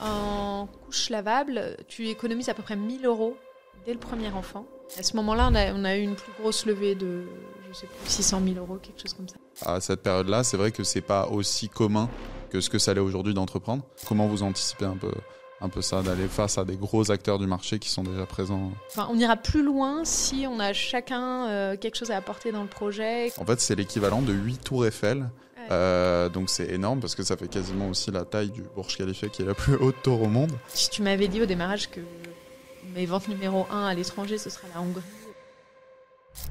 En couche lavable, tu économises à peu près 1000 euros dès le premier enfant. À ce moment-là, on a, eu une plus grosse levée de, je sais 600 000 euros, quelque chose comme ça. À cette période-là, c'est vrai que ce c'est pas aussi commun que ce que ça l'est aujourd'hui d'entreprendre. Comment vous anticipez un peu, un peu ça, d'aller face à des gros acteurs du marché qui sont déjà présents enfin, On ira plus loin si on a chacun euh, quelque chose à apporter dans le projet. En fait, c'est l'équivalent de 8 tours Eiffel euh, donc c'est énorme parce que ça fait quasiment aussi la taille du Burj Khalifa qui est la plus haute tour au monde. Si tu m'avais dit au démarrage que mes ventes numéro 1 à l'étranger, ce sera la Hongrie.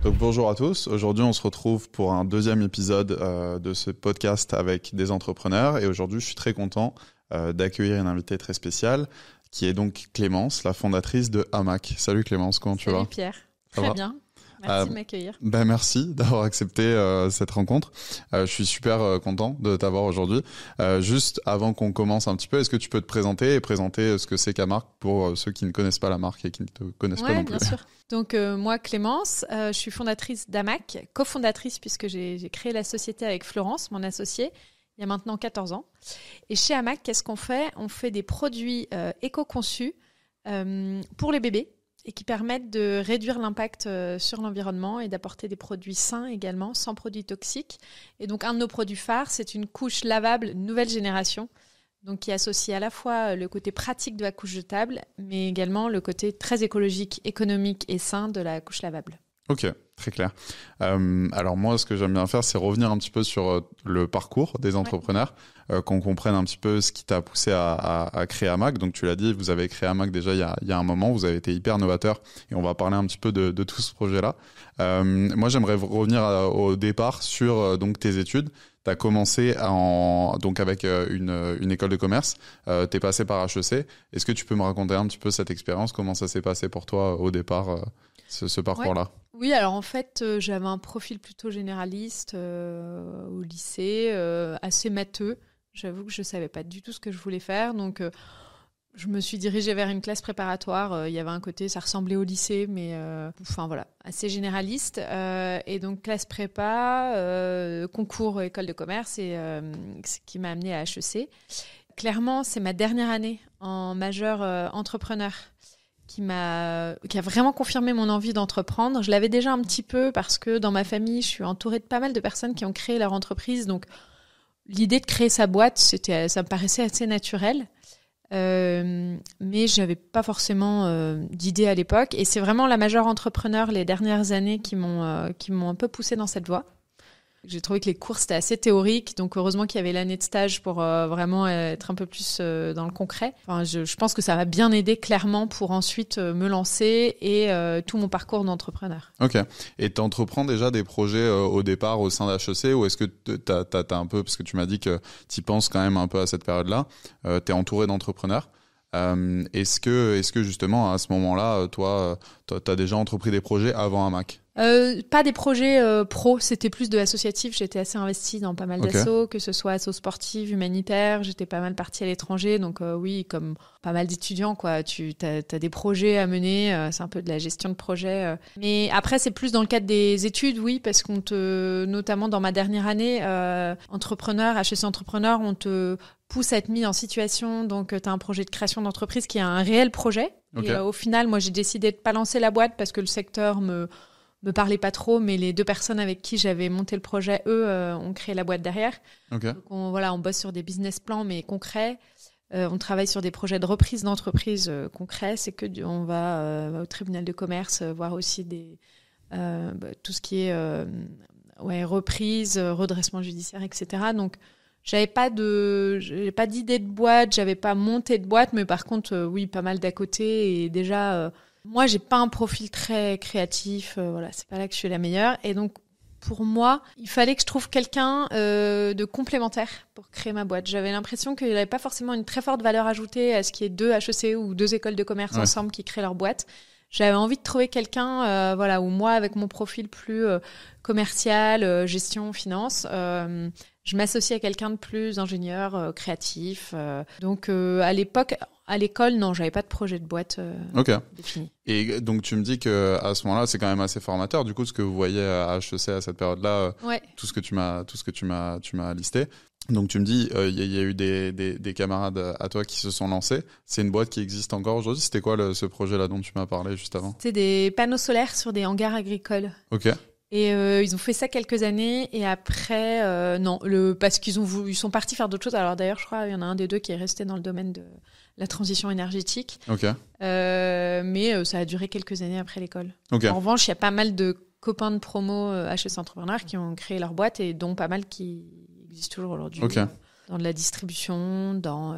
Donc bonjour à tous, aujourd'hui on se retrouve pour un deuxième épisode euh, de ce podcast avec des entrepreneurs et aujourd'hui je suis très content euh, d'accueillir une invitée très spéciale qui est donc Clémence, la fondatrice de Hamac. Salut Clémence, comment tu vas Salut Pierre, très bien. Merci euh, de m'accueillir. Ben merci d'avoir accepté euh, cette rencontre. Euh, je suis super content de t'avoir aujourd'hui. juste avant qu'on commence un petit peu, est-ce que tu peux te présenter et présenter ce que c'est qu'AMAC pour ceux qui ne connaissent pas la marque et qui ne te connaissent pas non plus. bien sûr. Donc moi, Clémence, je suis fondatrice d'AMAC, cofondatrice puisque j'ai créé la société avec Florence, mon associée, il y a maintenant 14 ans. Et chez AMAC, qu'est-ce qu'on fait On fait des produits éco-conçus pour les bébés et qui permettent de réduire l'impact euh, sur l'environnement et d'apporter des produits sains également, sans produits toxiques. Et donc un de nos produits phares, c'est une couche lavable nouvelle génération, donc qui associe à la fois euh, le côté pratique de la couche jetable, mais également le côté très écologique, économique et sain de la couche lavable. Ok, très clair. Euh, alors moi, ce que j'aime bien faire, c'est revenir un petit peu sur euh, le parcours des entrepreneurs, euh, qu'on comprenne un petit peu ce qui t'a poussé à, à, à, créer Amac. Donc tu l'as dit, vous avez créé Mac déjà il y, a, un moment, vous avez été hyper novateur, et on va parler un petit peu de, tout ce projet-là. Euh, moi, j'aimerais revenir euh, au départ sur donc tes études. Tu as commencé en, donc avec une, école de commerce, tu es passé par HEC. Est-ce que tu peux me raconter un petit peu cette expérience, comment ça s'est passé pour toi au départ, ce, parcours-là oui, alors en fait, euh, j'avais un profil plutôt généraliste euh, au lycée, euh, assez matheux. J'avoue que je ne savais pas du tout ce que je voulais faire. Donc, je me suis dirigée vers une classe préparatoire. Il y avait un côté, ça ressemblait au lycée, mais enfin voilà, assez généraliste. et donc, classe prépa, concours école de commerce, et ce qui m'a amenée à HEC. Clairement, c'est ma dernière année en majeur entrepreneur qui m'a qui a vraiment confirmé mon envie d'entreprendre. Je l'avais déjà un petit peu parce que dans ma famille, je suis entourée de pas mal de personnes qui ont créé leur entreprise. Donc l'idée de créer sa boîte, c'était ça me paraissait assez naturel. Euh, mais je n'avais pas forcément euh, d'idée à l'époque. Et c'est vraiment la majeure entrepreneur les dernières années qui m'ont euh, qui m'ont un peu poussé dans cette voie. J'ai trouvé que les cours c'était assez théorique, donc heureusement qu'il y avait l'année de stage pour euh, vraiment euh, être un peu plus euh, dans le concret. Enfin, je, pense que ça va bien aider clairement pour ensuite me lancer et tout mon parcours d'entrepreneur. Ok. Et tu entreprends déjà des projets au départ au sein d'HEC ou est-ce que tu as, as, un peu, parce que tu m'as dit que tu penses quand même un peu à cette période-là, tu es entouré d'entrepreneurs. Euh, est-ce que, est-ce que justement à ce moment-là, euh, toi, euh, tu as déjà entrepris des projets avant un Mac pas des projets pro, c'était plus de l'associatif. J'étais assez investie dans pas mal d'asso, que ce soit assos sportif, humanitaires. J'étais pas mal partie à l'étranger, donc oui, comme pas mal d'étudiants, quoi. Tu as, des projets à mener, c'est un peu de la gestion de projet. Mais après, c'est plus dans le cadre des études, oui, parce qu'on te, notamment dans ma dernière année, entrepreneur, HEC entrepreneur, on te pousse à être mis en situation. Donc, euh, tu as un projet de création d'entreprise qui est un réel projet. Et euh, au final, moi, j'ai décidé de pas lancer la boîte parce que le secteur me me parlait pas trop, mais les deux personnes avec qui j'avais monté le projet, eux, euh, ont créé la boîte derrière. Donc, on, voilà, on bosse sur des business plans, mais concrets. on travaille sur des projets de reprise d'entreprise concrets. C'est que on va au tribunal de commerce voir aussi des bah, tout ce qui est ouais, reprise, redressement judiciaire, etc. Donc, j'avais pas de, j'ai pas d'idée de boîte, j'avais pas monté de boîte, mais par contre, euh, oui, pas mal d'à côté et déjà, euh, moi, j'ai pas un profil très créatif, euh, voilà, c'est pas là que je suis la meilleure. Et donc, pour moi, il fallait que je trouve quelqu'un euh, de complémentaire pour créer ma boîte. J'avais l'impression qu'il n'y avait pas forcément une très forte valeur ajoutée à ce qui est ait deux HEC ou deux écoles de commerce ensemble qui créent leur boîte j'avais envie de trouver quelqu'un voilà ou moi avec mon profil plus commercial gestion finance je m'associe à quelqu'un de plus ingénieur, euh, créatif. Euh. donc euh, à l'époque, à l'école, non, j'avais pas de projet de boîte okay. défini. Et donc tu me dis que à ce moment-là, c'est quand même assez formateur. Du coup, ce que vous voyez à HEC à cette période-là, tout ce que tu m'as, tout ce que tu m'as, tu m'as listé. Donc tu me dis, il y, a eu des, camarades à toi qui se sont lancés. C'est une boîte qui existe encore aujourd'hui. C'était quoi ce projet-là dont tu m'as parlé juste avant C'est des panneaux solaires sur des hangars agricoles. Ok. Et euh, ils ont fait ça quelques années et après, euh, non, le, parce qu'ils ont ils sont partis faire d'autres choses. Alors d'ailleurs, je crois qu'il y en a un des deux qui est resté dans le domaine de la transition énergétique. Euh, mais ça a duré quelques années après l'école. En revanche, il y a pas mal de copains de promo HS Entrepreneurs qui ont créé leur boîte et dont pas mal qui existent toujours aujourd'hui. Dans de la distribution, dans.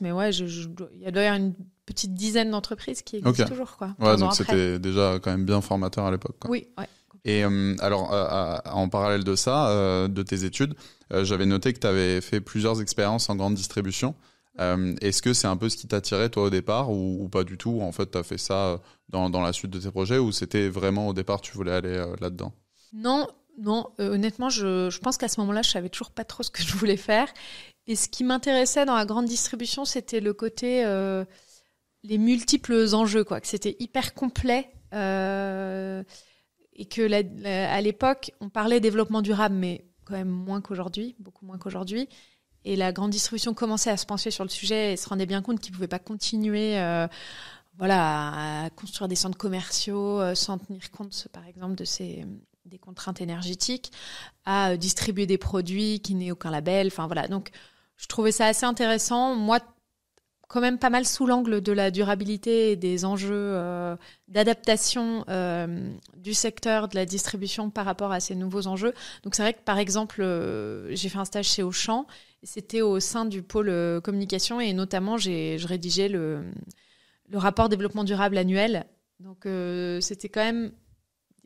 Mais ouais, il y a d'ailleurs une petite dizaine d'entreprises qui existent toujours. Quoi, ouais, donc c'était déjà quand même bien formateur à l'époque. Oui, ouais. Et euh, alors, euh, euh, en parallèle de ça, de tes études, j'avais noté que tu avais fait plusieurs expériences en grande distribution. Est-ce que c'est un peu ce qui t'attirait toi au départ ou, pas du tout En fait, tu as fait ça dans, dans, la suite de tes projets ou c'était vraiment au départ tu voulais aller là-dedans Non, non. honnêtement, je, je pense qu'à ce moment-là, je savais toujours pas trop ce que je voulais faire. Et ce qui m'intéressait dans la grande distribution, c'était le côté les multiples enjeux, quoi. Que c'était hyper complet et que à l'époque, on parlait développement durable, mais quand même moins qu'aujourd'hui, beaucoup moins qu'aujourd'hui. Et la grande distribution commençait à se pencher sur le sujet et se rendait bien compte qu'ils ne pouvaient pas continuer euh, voilà, à construire des centres commerciaux euh, sans tenir compte, par exemple, de ces, des contraintes énergétiques, à euh, distribuer des produits qui n'aient aucun label. Enfin, voilà. Donc, je trouvais ça assez intéressant. Moi, quand même pas mal sous l'angle de la durabilité et des enjeux euh, d'adaptation euh, du secteur de la distribution par rapport à ces nouveaux enjeux. Donc c'est vrai que par exemple, euh, j'ai fait un stage chez Auchan, c'était au sein du pôle communication et notamment j'ai je rédigeais le, le rapport développement durable annuel. Donc c'était quand même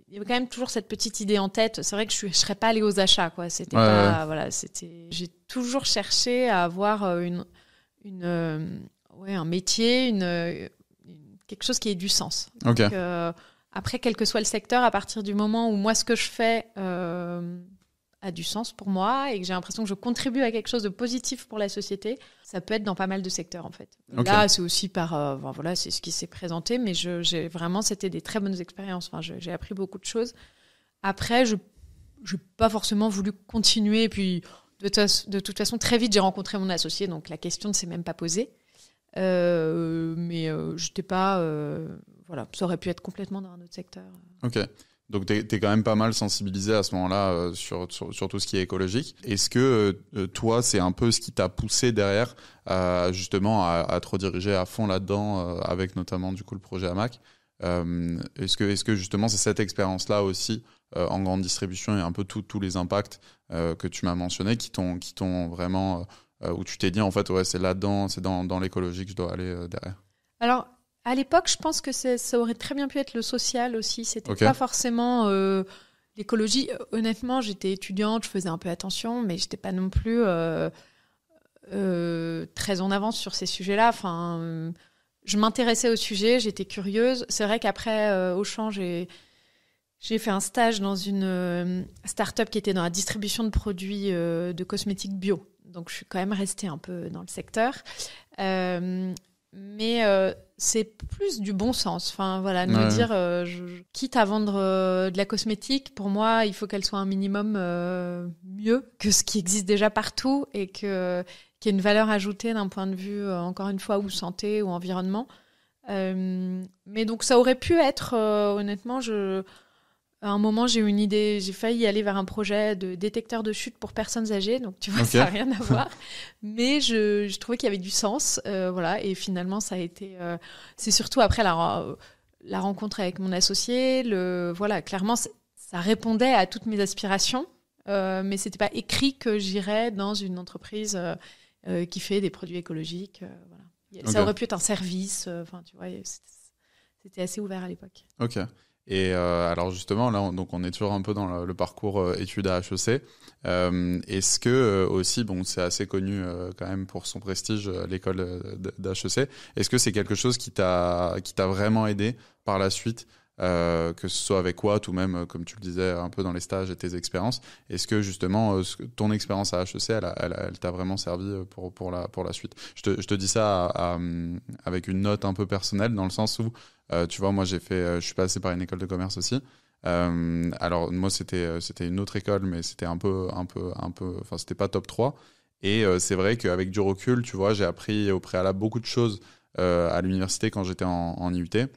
il y avait quand même toujours cette petite idée en tête. C'est vrai que je ne serais pas allée aux achats, quoi. C'était pas, voilà, c'était. J'ai toujours cherché à avoir une, une, euh, ouais, un métier, euh, une, quelque chose qui ait du sens. Euh, après, quel que soit le secteur, à partir du moment où moi, ce que je fais a du sens pour moi et que j'ai l'impression que je contribue à quelque chose de positif pour la société, ça peut être dans pas mal de secteurs, en fait. Là, c'est aussi par. voilà, c'est ce qui s'est présenté, mais j'ai vraiment, c'était des très bonnes expériences. Enfin, j'ai appris beaucoup de choses. Après, je n'ai pas forcément voulu continuer. puis de, toute façon, très vite, j'ai rencontré mon associé, donc la question ne s'est même pas posée. Euh, mais euh, je n'étais pas. Euh, voilà, ça aurait pu être complètement dans un autre secteur. Ok. Donc, tu es, quand même pas mal sensibilisé à ce moment-là sur, tout ce qui est écologique. Est-ce que toi, c'est un peu ce qui t'a poussé derrière, justement, à, à, te rediriger à fond là-dedans, avec notamment, du coup, le projet AMAC Est-ce que, est -ce que, justement, c'est cette expérience-là aussi euh, en grande distribution et un peu tous les impacts euh, que tu m'as mentionnés qui t'ont vraiment euh, où tu t'es dit en fait ouais c'est là-dedans, c'est dans, dans l'écologie que je dois aller derrière Alors à l'époque, je pense que ça aurait très bien pu être le social aussi. C'était pas forcément l'écologie. Honnêtement, j'étais étudiante, je faisais un peu attention, mais j'étais pas non plus très en avance sur ces sujets-là. Enfin, je m'intéressais au sujet, j'étais curieuse. C'est vrai qu'après au Auchan, j'ai j'ai fait un stage dans une euh, start-up qui était dans la distribution de produits euh, de cosmétiques bio. Donc, je suis quand même restée un peu dans le secteur. Euh, mais c'est plus du bon sens. Enfin, voilà, de dire, je, quitte à vendre de la cosmétique, pour moi, il faut qu'elle soit un minimum mieux que ce qui existe déjà partout et que qu'il y ait une valeur ajoutée d'un point de vue, encore une fois, ou santé ou environnement. mais donc, ça aurait pu être, honnêtement, je à un moment, j'ai eu une idée, j'ai failli aller vers un projet de détecteur de chute pour personnes âgées, donc tu vois, ça n'a rien à voir. Mais je, trouvais qu'il y avait du sens, euh, voilà, et finalement, ça a été. Euh, c'est surtout après la, la rencontre avec mon associé, le, voilà, clairement, ça répondait à toutes mes aspirations, euh, mais c'était pas écrit que j'irais dans une entreprise euh, qui fait des produits écologiques. voilà. Ça aurait pu être un service, enfin, tu vois, c'était assez ouvert à l'époque. Ok. Et euh, alors justement, là, on, est toujours un peu dans le, parcours euh, études à HEC. Euh, est-ce que aussi, bon, c'est assez connu quand même pour son prestige, l'école d'HEC. Est-ce que c'est quelque chose qui t'a vraiment aidé par la suite euh, que ce soit avec quoi, tout même, euh, comme tu le disais, un peu dans les stages et tes expériences. Est-ce que justement, euh, ton expérience à HEC, elle, t'a vraiment servi pour, la, pour la suite je te, dis ça avec une note un peu personnelle, dans le sens où, tu vois, moi, j'ai fait, je suis passé par une école de commerce aussi. alors moi c'était c'était une autre école mais c'était un peu un peu un peu enfin c'était pas top 3 et c'est vrai qu'avec du recul tu vois j'ai appris au préalable beaucoup de choses à l'université quand j'étais en, en, IUT.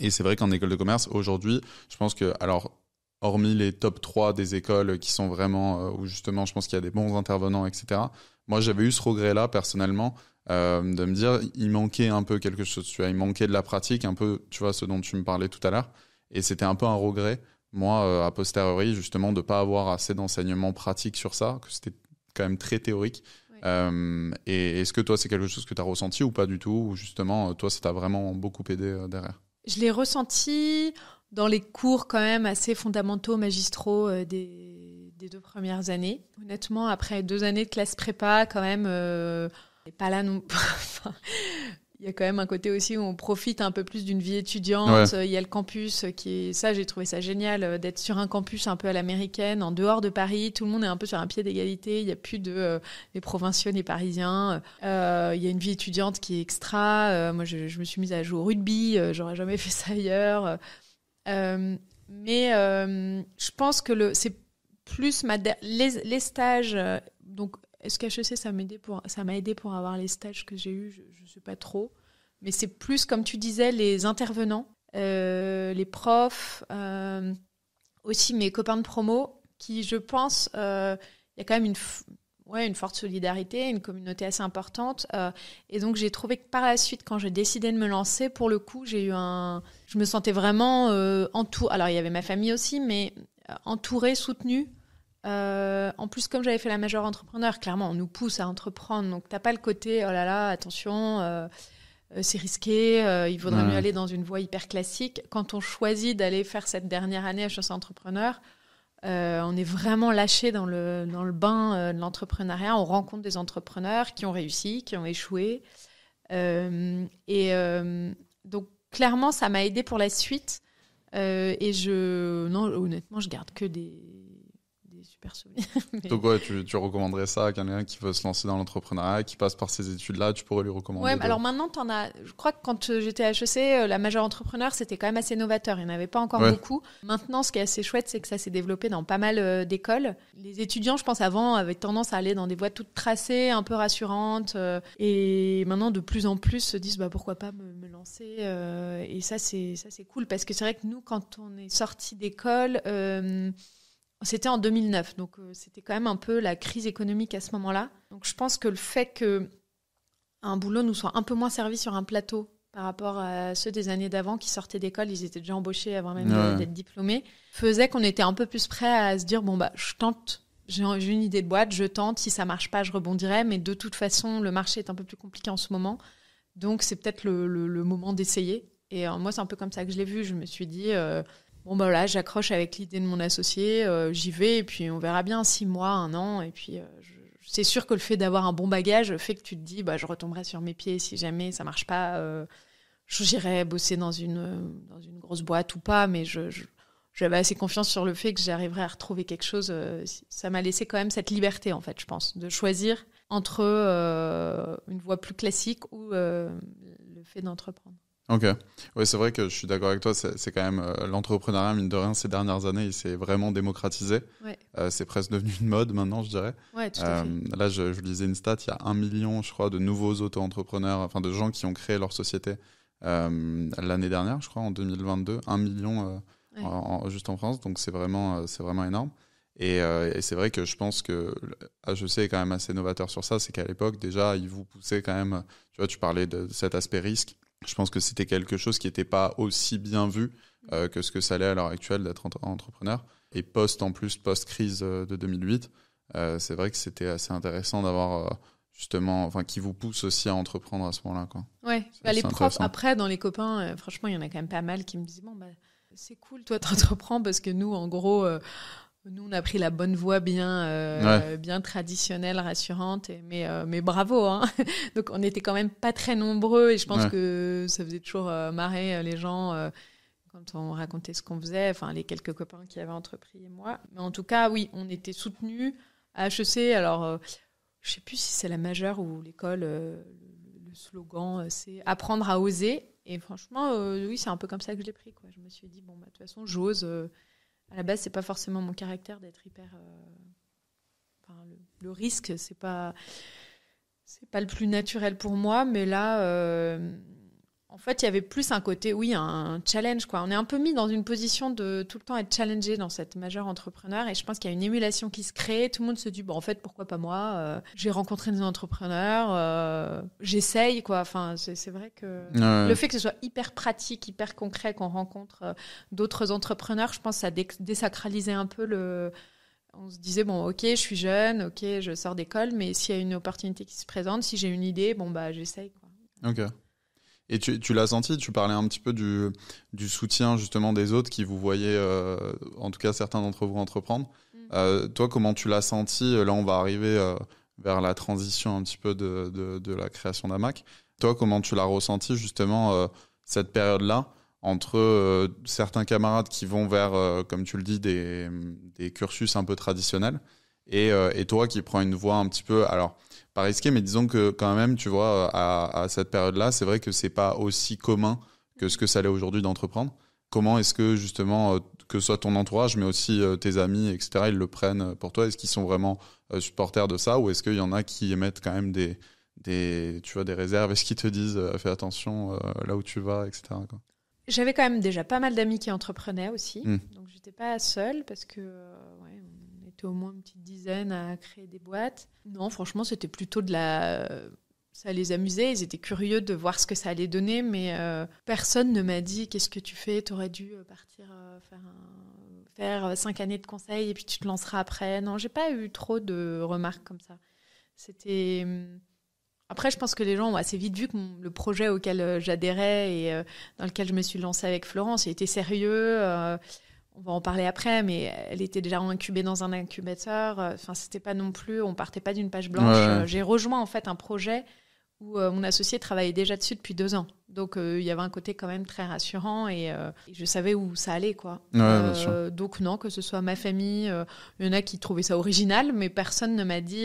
Et c'est vrai qu'en école de commerce, aujourd'hui, je pense que, alors, hormis les top 3 des écoles qui sont vraiment, euh, où justement, je pense qu'il y a des bons intervenants, etc. Moi, j'avais eu ce regret-là, personnellement, euh, de me dire, il manquait un peu quelque chose, tu vois, il manquait de la pratique, un peu, tu vois, ce dont tu me parlais tout à l'heure. Et c'était un peu un regret, moi, euh, a posteriori, justement, de ne pas avoir assez d'enseignement pratique sur ça, que c'était quand même très théorique. et est-ce que toi, c'est quelque chose que tu as ressenti ou pas du tout Ou justement, toi, ça t'a vraiment beaucoup aidé derrière je l'ai ressenti dans les cours quand même assez fondamentaux, magistraux euh, des, deux premières années. Honnêtement, après deux années de classe prépa, quand même, euh, pas là non. il y a quand même un côté aussi où on profite un peu plus d'une vie étudiante. Il y a le campus qui est ça, j'ai trouvé ça génial euh, d'être sur un campus un peu à l'américaine, en dehors de Paris. Tout le monde est un peu sur un pied d'égalité. Il n'y a plus de euh, les provinciaux, les parisiens. Euh, il y a une vie étudiante qui est extra. moi, je, me suis mise à jouer au rugby. J'aurais jamais fait ça ailleurs. mais je pense que le, c'est plus ma les, les stages donc est-ce qu'HEC, ça m'a aidé, pour, aidé pour avoir les stages que j'ai eus Je ne sais pas trop. Mais c'est plus, comme tu disais, les intervenants, euh, les profs, euh, aussi mes copains de promo, qui, je pense, euh, il y a quand même une, ouais, une forte solidarité, une communauté assez importante. et donc, j'ai trouvé que par la suite, quand j'ai décidé de me lancer, pour le coup, j'ai eu un. Je me sentais vraiment en Alors, il y avait ma famille aussi, mais entourée, soutenue euh, en plus, comme j'avais fait la majeure entrepreneur, clairement, on nous pousse à entreprendre. Donc, t'as pas le côté, oh là là, attention, euh, euh, c'est risqué, il vaudrait mieux aller dans une voie hyper classique. Quand on choisit d'aller faire cette dernière année à Chaussée Entrepreneur, on est vraiment lâché dans le, dans le bain de l'entrepreneuriat. On rencontre des entrepreneurs qui ont réussi, qui ont échoué. et donc, clairement, ça m'a aidé pour la suite. et je, non, honnêtement, je garde que des Donc ouais, tu, recommanderais ça à quelqu'un qui veut se lancer dans l'entrepreneuriat, qui passe par ces études-là, tu pourrais lui recommander Ouais, alors maintenant, en as... je crois que quand euh, j'étais à HEC, euh, la majeure entrepreneur, c'était quand même assez novateur, il n'y en avait pas encore beaucoup. Maintenant, ce qui est assez chouette, c'est que ça s'est développé dans pas mal euh, d'écoles. Les étudiants, je pense, avant, avaient tendance à aller dans des voies toutes tracées, un peu rassurantes, et maintenant, de plus en plus, se disent, bah, pourquoi pas me, lancer Et ça, c'est cool, parce que c'est vrai que nous, quand on est sorti d'école, c'était en 2009, donc euh, c'était quand même un peu la crise économique à ce moment-là. Donc je pense que le fait que un boulot nous soit un peu moins servi sur un plateau par rapport à ceux des années d'avant qui sortaient d'école, ils étaient déjà embauchés avant même d'être diplômés, faisait qu'on était un peu plus prêt à se dire bon bah je tente, j'ai une idée de boîte, je tente, si ça marche pas, je rebondirai, mais de toute façon le marché est un peu plus compliqué en ce moment, donc c'est peut-être le, moment d'essayer. Et euh, moi c'est un peu comme ça que je l'ai vu, je me suis dit euh, bon bah là, j'accroche avec l'idée de mon associé, euh, j'y vais et puis on verra bien six mois, un an et puis euh, c'est sûr que le fait d'avoir un bon bagage fait que tu te dis bah je retomberai sur mes pieds si jamais ça marche pas, euh, j'irai bosser dans une dans une grosse boîte ou pas, mais je, j'avais assez confiance sur le fait que j'arriverai à retrouver quelque chose. Ça m'a laissé quand même cette liberté, en fait, je pense, de choisir entre une voie plus classique ou le fait d'entreprendre. Ok. Oui, c'est vrai que je suis d'accord avec toi. C'est quand même euh, l'entrepreneuriat, mine de rien, ces dernières années, il s'est vraiment démocratisé. Euh, c'est presque devenu une mode maintenant, je dirais. Euh, là, je, je, lisais une stat il y a un million, je crois, de nouveaux auto-entrepreneurs, enfin de gens qui ont créé leur société l'année dernière, je crois, en 2022. Un million juste en France. Donc, c'est vraiment, c'est vraiment énorme. Et, c'est vrai que je pense que HEC est quand même assez novateur sur ça. C'est qu'à l'époque, déjà, ils vous poussaient quand même. Tu vois, tu parlais de cet aspect risque je pense que c'était quelque chose qui n'était pas aussi bien vu euh, que ce que ça l'est à l'heure actuelle d'être entrepreneur. Et post, en plus, post-crise euh, de 2008, euh, c'est vrai que c'était assez intéressant d'avoir justement, enfin, qui vous pousse aussi à entreprendre à ce moment-là. Quoi. Ouais, bah, les profs, après, dans les copains, franchement, il y en a quand même pas mal qui me disent, bon, bah, c'est cool, toi, t'entreprends, parce que nous, en gros, nous, on a pris la bonne voie bien, euh, bien traditionnelle, rassurante, mais, euh, mais bravo. Hein. Donc, on n'était quand même pas très nombreux et je pense que ça faisait toujours euh, marrer les gens quand on racontait ce qu'on faisait, enfin, les quelques copains qui avaient entrepris et moi. Mais en tout cas, oui, on était soutenus à HEC. Alors, je ne sais plus si c'est la majeure ou l'école, le slogan, c'est apprendre à oser. Et franchement, oui, c'est un peu comme ça que je l'ai pris. Quoi. Je me suis dit, bon, bah, de toute façon, j'ose à la base, c'est pas forcément mon caractère d'être hyper. Euh, le, risque, c'est pas c'est pas le plus naturel pour moi, mais là, euh, en fait, il y avait plus un côté, oui, un challenge. On est un peu mis dans une position de tout le temps être challengé dans cette majeure entrepreneur. Et je pense qu'il y a une émulation qui se crée. Tout le monde se dit, bon, en fait, pourquoi pas moi euh, J'ai rencontré des entrepreneurs, euh, j'essaye. quoi. Enfin, c'est vrai que le fait que ce soit hyper pratique, hyper concret, qu'on rencontre euh, d'autres entrepreneurs, je pense que ça désacralisait un peu le, on se disait bon ok je suis jeune ok je sors d'école mais s'il y a une opportunité qui se présente si j'ai une idée bon bah j'essaye quoi ok et tu, l'as senti, tu parlais un petit peu du, soutien justement des autres qui vous voyaient, euh, en tout cas certains d'entre vous, entreprendre. Mm. Euh, toi, comment tu l'as senti Là, on va arriver euh, vers la transition un petit peu de, la création d'AMAC. Toi, comment tu l'as ressenti justement cette période-là entre certains camarades qui vont vers, comme tu le dis, des, cursus un peu traditionnels et, et toi qui prends une voie un petit peu... alors pas risqué, mais disons que quand même, tu vois, euh, à, cette période-là, c'est vrai que c'est pas aussi commun que ce que ça l'est aujourd'hui d'entreprendre. Comment est-ce que justement, euh, que ce soit ton entourage, mais aussi euh, tes amis, etc., ils le prennent pour toi Est-ce qu'ils sont vraiment supporters de ça ou est-ce qu'il y en a qui émettent quand même des, des, tu vois, des réserves Est-ce qu'ils te disent fais attention là où tu vas, etc. j'avais quand même déjà pas mal d'amis qui entreprenaient aussi, Donc, mmh. donc j'étais pas seule parce que ouais, au moins une petite dizaine à créer des boîtes. Non, franchement, c'était plutôt de la. Ça les amusait, ils étaient curieux de voir ce que ça allait donner, mais euh, personne ne m'a dit qu'est-ce que tu fais, tu aurais dû euh, partir euh, faire, faire cinq années de conseil et puis tu te lanceras après. Non, j'ai pas eu trop de remarques comme ça. C'était. Hmm, après, je pense que les gens ont assez vite vu que le projet auquel j'adhérais et dans lequel je me suis lancée avec Florence était sérieux on va en parler après, mais elle était déjà incubée dans un incubateur. Euh, enfin, c'était pas non plus, on partait pas d'une page blanche. Euh, j'ai rejoint en fait un projet où euh, mon associé travaillait déjà dessus depuis deux ans. Donc il y avait un côté quand même très rassurant et, je savais où ça allait quoi. donc non, que ce soit ma famille, il y en a qui trouvaient ça original, mais personne ne m'a dit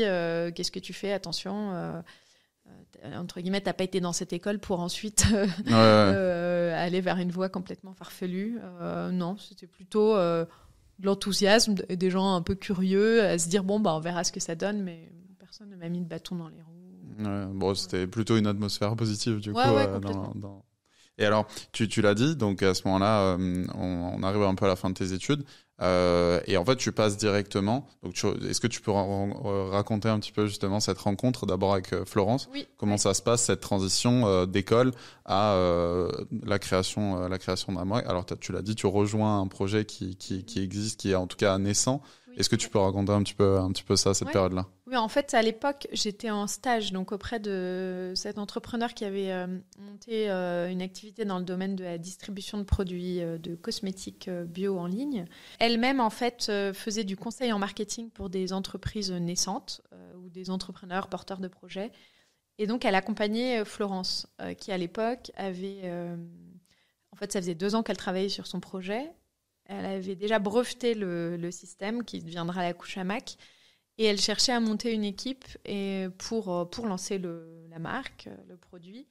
qu'est-ce que tu fais, attention. Euh, entre guillemets, t'as pas été dans cette école pour ensuite euh, euh, aller vers une voie complètement farfelue. non, c'était plutôt de l'enthousiasme des gens un peu curieux à se dire bon bah on verra ce que ça donne mais personne ne m'a mis de bâton dans les roues. bon c'était plutôt une atmosphère positive du coup et alors, tu, tu l'as dit, donc à ce moment-là, euh, on, arrive un peu à la fin de tes études. Euh, et en fait, tu passes directement. Donc, est-ce que tu peux raconter un petit peu justement cette rencontre d'abord avec euh, Florence oui. Comment ça se passe cette transition d'école à la création, la création d'un Alors, tu l'as dit, tu rejoins un projet qui, qui, existe, qui est en tout cas naissant. Est-ce que tu peux raconter un petit peu, un petit peu ça, cette période-là Oui, en fait, à l'époque, j'étais en stage donc auprès de cette entrepreneur qui avait euh, monté euh, une activité dans le domaine de la distribution de produits euh, de cosmétiques bio en ligne. Elle-même, en fait, faisait du conseil en marketing pour des entreprises naissantes ou des entrepreneurs porteurs de projets. Et donc, elle accompagnait Florence, qui à l'époque avait... En fait, ça faisait deux ans qu'elle travaillait sur son projet elle avait déjà breveté le, système qui deviendra la couche à Mac. Et elle cherchait à monter une équipe et pour, euh, pour lancer la marque, euh, le produit.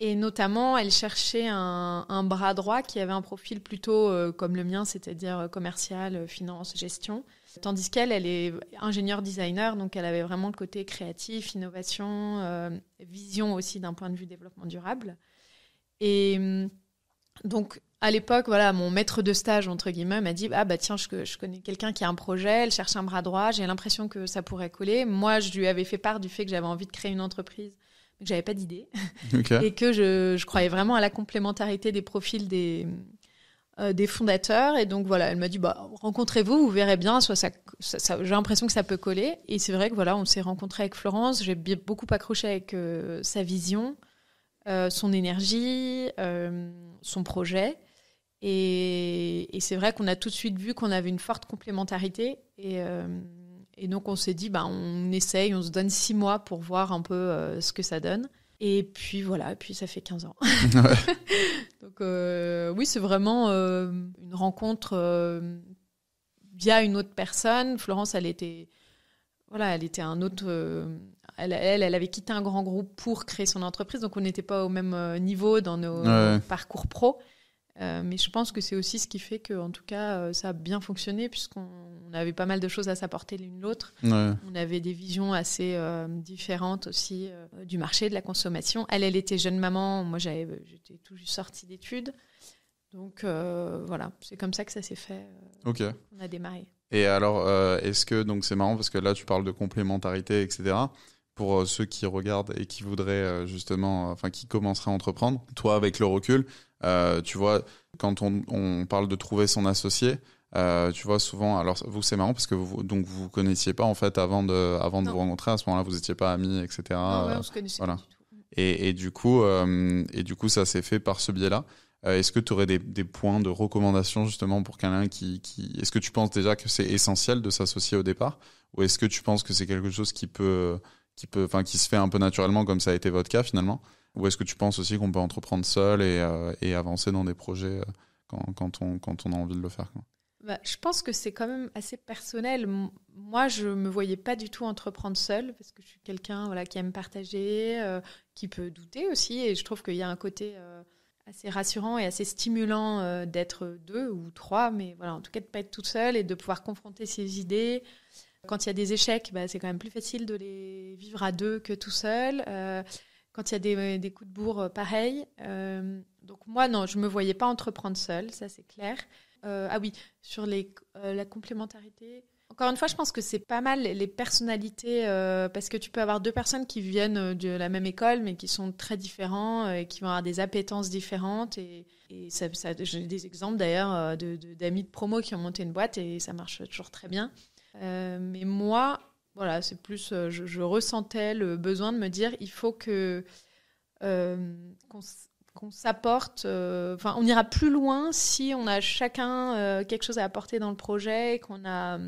Et notamment, elle cherchait un, bras droit qui avait un profil plutôt euh, comme le mien, c'est-à-dire commercial, finance, gestion. Tandis qu'elle, elle est ingénieure designer, donc elle avait vraiment le côté créatif, innovation, vision aussi d'un point de vue développement durable. Et hum, donc, à l'époque, voilà, mon maître de stage, entre guillemets, m'a dit Ah, bah tiens, je, connais quelqu'un qui a un projet, elle cherche un bras droit, j'ai l'impression que ça pourrait coller. Moi, je lui avais fait part du fait que j'avais envie de créer une entreprise, mais que j'avais pas d'idée. et que je, je, croyais vraiment à la complémentarité des profils des, euh, des fondateurs. Et donc, voilà, elle m'a dit Bah, rencontrez-vous, vous verrez bien, soit ça, j'ai l'impression que ça peut coller. Et c'est vrai que, voilà, on s'est rencontré avec Florence, j'ai beaucoup accroché avec euh, sa vision. Euh, son énergie, son projet. Et, c'est vrai qu'on a tout de suite vu qu'on avait une forte complémentarité. Et, euh, donc on s'est dit, bah, on essaye, on se donne six mois pour voir un peu euh, ce que ça donne. Et puis voilà, puis ça fait 15 ans. Donc euh, oui, c'est vraiment une rencontre via une autre personne. Florence, elle était, voilà, elle était un autre. Elle, elle, avait quitté un grand groupe pour créer son entreprise, donc on n'était pas au même niveau dans nos parcours pro. Euh, mais je pense que c'est aussi ce qui fait que, en tout cas, euh, ça a bien fonctionné, puisqu'on avait pas mal de choses à s'apporter l'une l'autre. On avait des visions assez euh, différentes aussi du marché, de la consommation. Elle, elle était jeune maman, moi j'avais, j'étais tout juste sortie d'études. Donc voilà, c'est comme ça que ça s'est fait. On a démarré. Et alors, est-ce que, donc c'est marrant parce que là tu parles de complémentarité, etc pour ceux qui regardent et qui voudraient justement, enfin qui commenceraient à entreprendre, toi avec le recul, euh, tu vois, quand on, parle de trouver son associé, euh, tu vois, souvent, alors vous, c'est marrant parce que vous donc vous, connaissiez pas en fait avant de, avant de vous rencontrer. À ce moment-là, vous n'étiez pas amis, etc. Euh, voilà. Et, du coup, et du coup, ça s'est fait par ce biais-là. Est-ce que tu aurais des, points de recommandation justement pour quelqu'un qui, qui... Est-ce que tu penses déjà que c'est essentiel de s'associer au départ Ou est-ce que tu penses que c'est quelque chose qui peut, qui peut, qui se fait un peu naturellement comme ça a été votre cas finalement ou est-ce que tu penses aussi qu'on peut entreprendre seul et, euh, avancer dans des projets euh, quand, on, quand on a envie de le faire bah, Je pense que c'est quand même assez personnel. Moi, je ne me voyais pas du tout entreprendre seul parce que je suis quelqu'un voilà, qui aime partager, euh, qui peut douter aussi. Et je trouve qu'il y a un côté assez rassurant et assez stimulant d'être deux ou trois, mais voilà, en tout cas de ne pas être toute seule et de pouvoir confronter ses idées quand il y a des échecs, bah, c'est quand même plus facile de les vivre à deux que tout seul quand il y a des, coups de bourre euh, pareils. Euh, donc moi, non, je ne me voyais pas entreprendre seule, ça c'est clair. Euh, ah oui, sur les, la complémentarité. Encore une fois, je pense que c'est pas mal les personnalités, parce que tu peux avoir deux personnes qui viennent de la même école, mais qui sont très différents et qui vont avoir des appétences différentes. Et, et j'ai des exemples d'ailleurs d'amis de, d'amis de promo qui ont monté une boîte et ça marche toujours très bien. mais moi, voilà, c'est plus, euh, je, ressentais le besoin de me dire, il faut que euh, qu'on s'apporte, euh, enfin, on ira plus loin si on a chacun quelque chose à apporter dans le projet, et qu'on a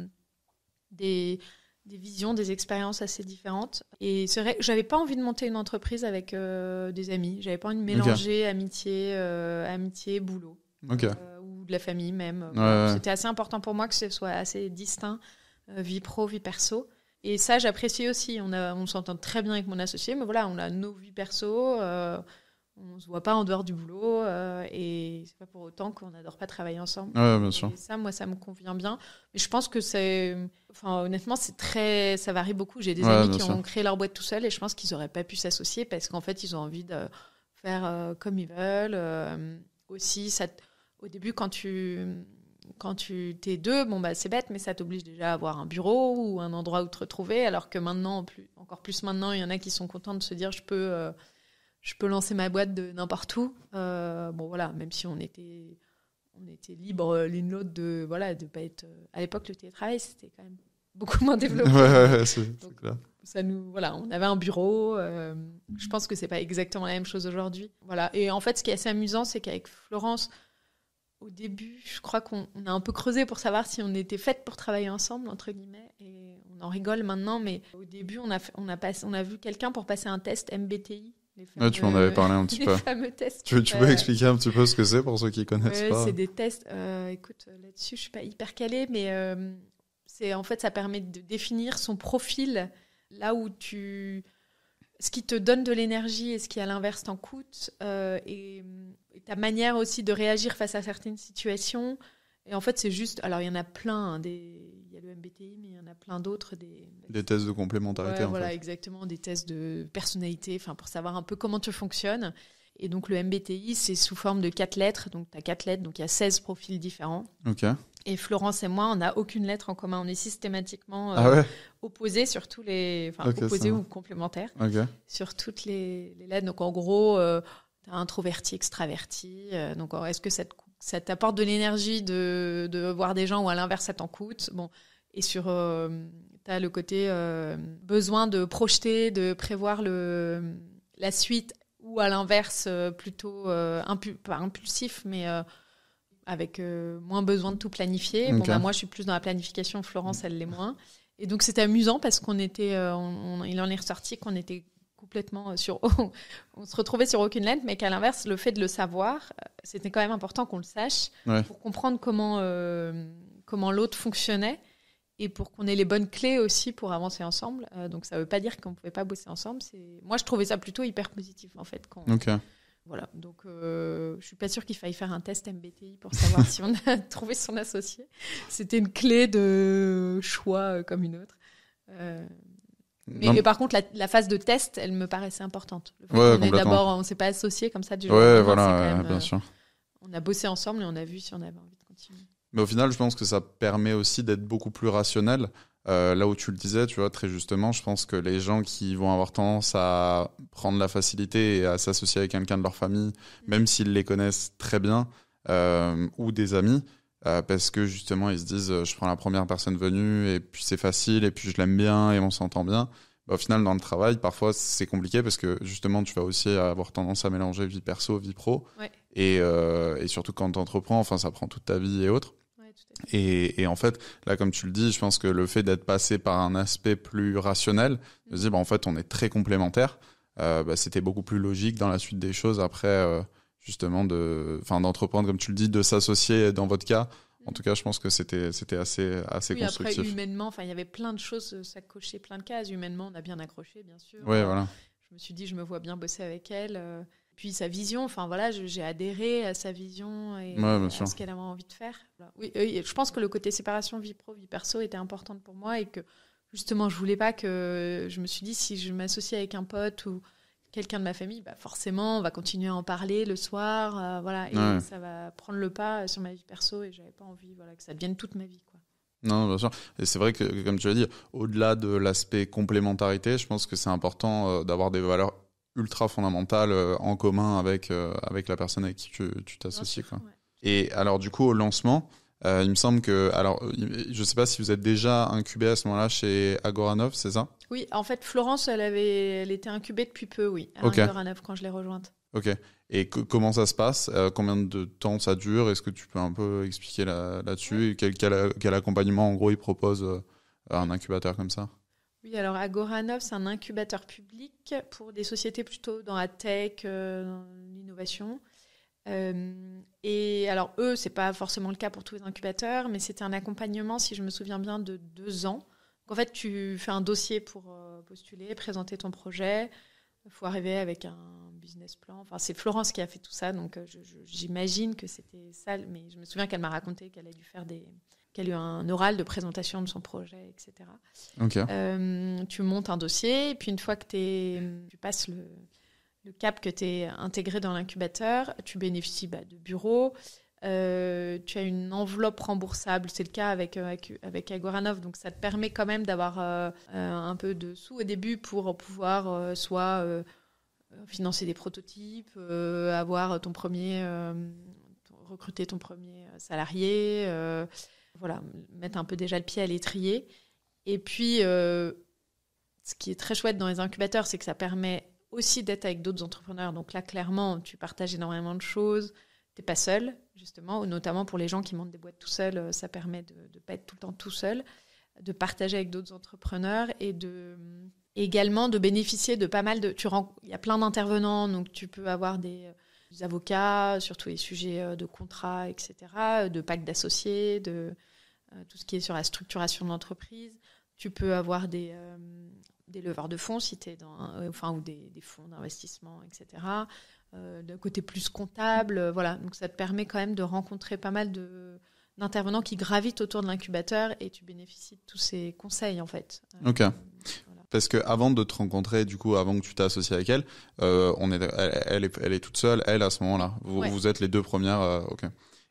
des, des visions, des expériences assez différentes. Et c'est vrai, j'avais pas envie de monter une entreprise avec des amis. J'avais pas envie de mélanger amitié, amitié, boulot. ou de la famille même. C'était assez important pour moi que ce soit assez distinct, vie pro, vie perso. Et ça, j'apprécie aussi. On, on s'entend très bien avec mon associé, mais voilà, on a nos vies perso, On euh, on se voit pas en dehors du boulot, euh, Et et n'est pas pour autant qu'on n'adore pas travailler ensemble. Ouais, bien sûr. Et ça, moi, ça me convient bien. Mais je pense que c'est. Enfin, honnêtement, c'est très. Ça varie beaucoup. J'ai des amis qui ont créé leur boîte tout seul. et je pense qu'ils n'auraient pas pu s'associer parce qu'en fait, ils ont envie de faire euh, comme ils veulent. aussi, ça. Au début, quand tu quand tu t'es deux, bon bah c'est bête, mais ça t'oblige déjà à avoir un bureau ou un endroit où te retrouver. Alors que maintenant, plus, encore plus maintenant, il y en a qui sont contents de se dire je peux, euh, je peux lancer ma boîte de n'importe où. Euh, bon voilà, même si on était, on était libre l'une l'autre de voilà de pas être. Euh, à l'époque, le télétravail c'était quand même beaucoup moins développé. Ça nous voilà, on avait un bureau. je pense que c'est pas exactement la même chose aujourd'hui. Voilà. Et en fait, ce qui est assez amusant, c'est qu'avec Florence au début, je crois qu'on a un peu creusé pour savoir si on était faites pour travailler ensemble, entre guillemets, et on en rigole maintenant, mais au début, on a, on a, on a vu quelqu'un pour passer un test MBTI. Ah, tu m'en avais parlé un petit peu. Tests, tu, tu, peux euh, expliquer un petit peu ce que c'est pour ceux qui connaissent pas C'est des tests. Euh, écoute, là-dessus, je suis pas hyper calée, mais euh, c'est en fait, ça permet de définir son profil là où tu ce qui te donne de l'énergie et ce qui à l'inverse t'en coûte, euh, et, ta manière aussi de réagir face à certaines situations. Et en fait, c'est juste. Alors, il y en a plein. Hein, des... Il y a le MBTI, mais il y en a plein d'autres. Des... des tests de complémentarité. voilà, exactement. Des tests de personnalité, enfin, pour savoir un peu comment tu fonctionnes. Et donc, le MBTI, c'est sous forme de quatre lettres. Donc, tu as quatre lettres, donc il y a 16 profils différents. OK. Et Florence et moi, on n'a aucune lettre en commun. On est systématiquement euh, ah opposés sur tous les, opposés ou complémentaires sur toutes les, lettres. Donc en gros, euh, introverti, extraverti. Euh, donc oh, est-ce que ça, t'apporte de l'énergie de, voir des gens ou à l'inverse ça t'en coûte Bon, et sur euh, tu as le côté besoin de projeter, de prévoir le la suite ou à l'inverse plutôt pas impulsif, mais avec euh, moins besoin de tout planifier. Bah, moi, je suis plus dans la planification, Florence, elle l'est moins. Et donc, c'était amusant parce qu'on était, euh, il en est ressorti qu'on était complètement euh, sur, on se retrouvait sur aucune lettre, mais qu'à l'inverse, le fait de le savoir, c'était quand même important qu'on le sache pour comprendre comment, comment l'autre fonctionnait et pour qu'on ait les bonnes clés aussi pour avancer ensemble. donc, ça ne veut pas dire qu'on ne pouvait pas bosser ensemble. Moi, je trouvais ça plutôt hyper positif, en fait. Quand, voilà, donc euh, je suis pas sûre qu'il faille faire un test MBTI pour savoir si on a trouvé son associé. C'était une clé de choix euh, comme une autre. Euh, mais, par contre, la, phase de test, elle me paraissait importante. Ouais, D'abord, on s'est pas associé comme ça. Du ouais, voilà, bien sûr. On a bossé ensemble et on a vu si on avait envie de continuer. Mais au final, je pense que ça permet aussi d'être beaucoup plus rationnel euh, là où tu le disais, tu vois, très justement, je pense que les gens qui vont avoir tendance à prendre la facilité et à s'associer avec quelqu'un de leur famille, mm. même s'ils les connaissent très bien, euh, ou des amis, euh, parce que justement, ils se disent, je prends la première personne venue, et puis c'est facile, et puis je l'aime bien, et on s'entend bien. Bah, au final, dans le travail, parfois, c'est compliqué parce que justement, tu vas aussi avoir tendance à mélanger vie perso, vie pro. Et, et, surtout quand tu entreprends, enfin, ça prend toute ta vie et autres. Et, en fait, là, comme tu le dis, je pense que le fait d'être passé par un aspect plus rationnel, de se dire, bah, en fait, on est très complémentaires, euh, bah, c'était beaucoup plus logique dans la suite des choses après, euh, justement, de, d'entreprendre, comme tu le dis, de s'associer dans votre cas. En tout cas, je pense que c'était, c'était assez, assez constructif. Après, humainement, il y avait plein de choses, euh, ça cochait plein de cases. Humainement, on a bien accroché, bien sûr. Ouais, voilà. Je me suis dit, je me vois bien bosser avec elle puis sa vision. Enfin voilà, j'ai adhéré à sa vision et à ce qu'elle avait envie de faire. Oui, je pense que le côté séparation vie pro vie perso était important pour moi et que justement je voulais pas que je me suis dit si je m'associe avec un pote ou quelqu'un de ma famille, bah forcément on va continuer à en parler le soir, euh, voilà, et ça va prendre le pas sur ma vie perso et j'avais pas envie voilà que ça devienne toute ma vie quoi. Non, bien sûr. Et c'est vrai que, comme tu l'as dit, au-delà de l'aspect complémentarité, je pense que c'est important euh, d'avoir des valeurs ultra fondamentale euh, en commun avec, euh, avec la personne avec qui tu t'associes. Et alors, du coup, au lancement, euh, il me semble que, alors, je ne sais pas si vous êtes déjà incubé à ce moment-là chez Agoranov, c'est ça Oui, en fait, Florence, elle, avait, elle était incubée depuis peu, oui, à Agoranov quand je l'ai rejointe. Ok. Et comment ça se passe Combien de temps ça dure Est-ce que tu peux un peu expliquer là-dessus quel, quel, accompagnement, en gros, il propose à un incubateur comme ça oui, alors Agoranov, c'est un incubateur public pour des sociétés plutôt dans la tech, euh, dans l'innovation. Euh, et alors eux, c'est pas forcément le cas pour tous les incubateurs, mais c'était un accompagnement, si je me souviens bien, de deux ans. Donc en fait, tu fais un dossier pour euh, postuler, présenter ton projet. Il faut arriver avec un business plan. Enfin, c'est Florence qui a fait tout ça, donc j'imagine que c'était ça. Mais je me souviens qu'elle m'a raconté qu'elle a dû faire des, il y a eu un oral de présentation de son projet, etc. Euh, tu montes un dossier, et puis une fois que es, tu passes le, cap que tu es intégré dans l'incubateur, tu bénéficies bah, de bureaux, euh, tu as une enveloppe remboursable, c'est le cas euh, avec, avec, Agoranov, donc ça te permet quand même d'avoir un peu de sous au début pour pouvoir soit financer des prototypes, avoir ton premier... recruter ton premier salarié, voilà, mettre un peu déjà le pied à l'étrier. Et puis, euh, ce qui est très chouette dans les incubateurs, c'est que ça permet aussi d'être avec d'autres entrepreneurs. Donc là, clairement, tu partages énormément de choses. Tu n'es pas seul, justement, notamment pour les gens qui montent des boîtes tout seuls, euh, ça permet de ne pas être tout le temps tout seul, de partager avec d'autres entrepreneurs et de également de bénéficier de pas mal de. Tu il y a plein d'intervenants, donc tu peux avoir des des avocats sur tous les sujets euh, de contrat, etc., euh, de pacte d'associés, de euh, tout ce qui est sur la structuration de l'entreprise. Tu peux avoir des, leveurs de fonds si es dans, enfin, ou des, fonds d'investissement, etc. D'un côté plus comptable, voilà. Donc ça te permet quand même de rencontrer pas mal d'intervenants qui gravitent autour de l'incubateur et tu bénéficies de tous ces conseils en fait. Ok. Parce que avant de te rencontrer, du coup, avant que tu t'associes avec elle, euh, on est, elle, est, elle est toute seule, elle, à ce moment-là. Vous, vous êtes les deux premières. Euh, ok.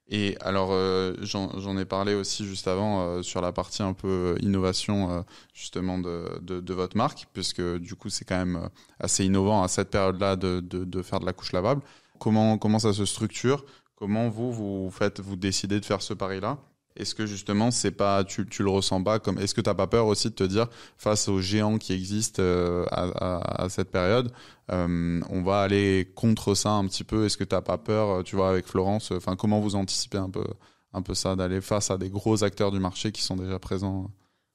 Et alors, euh, j'en ai parlé aussi juste avant euh, sur la partie un peu innovation justement de, de, de, votre marque, puisque du coup, c'est quand même assez innovant à cette période-là de, de, faire de la couche lavable. Comment, comment ça se structure Comment vous, vous faites, vous décidez de faire ce pari-là est-ce que justement, c'est pas, tu, tu le ressens pas comme, est-ce que tu t'as pas peur aussi de te dire, face aux géants qui existent euh, à, cette période, euh, on va aller contre ça un petit peu. Est-ce que tu t'as pas peur, euh, tu vois, avec Florence, enfin, comment vous anticipez un peu, un peu ça, d'aller face à des gros acteurs du marché qui sont déjà présents?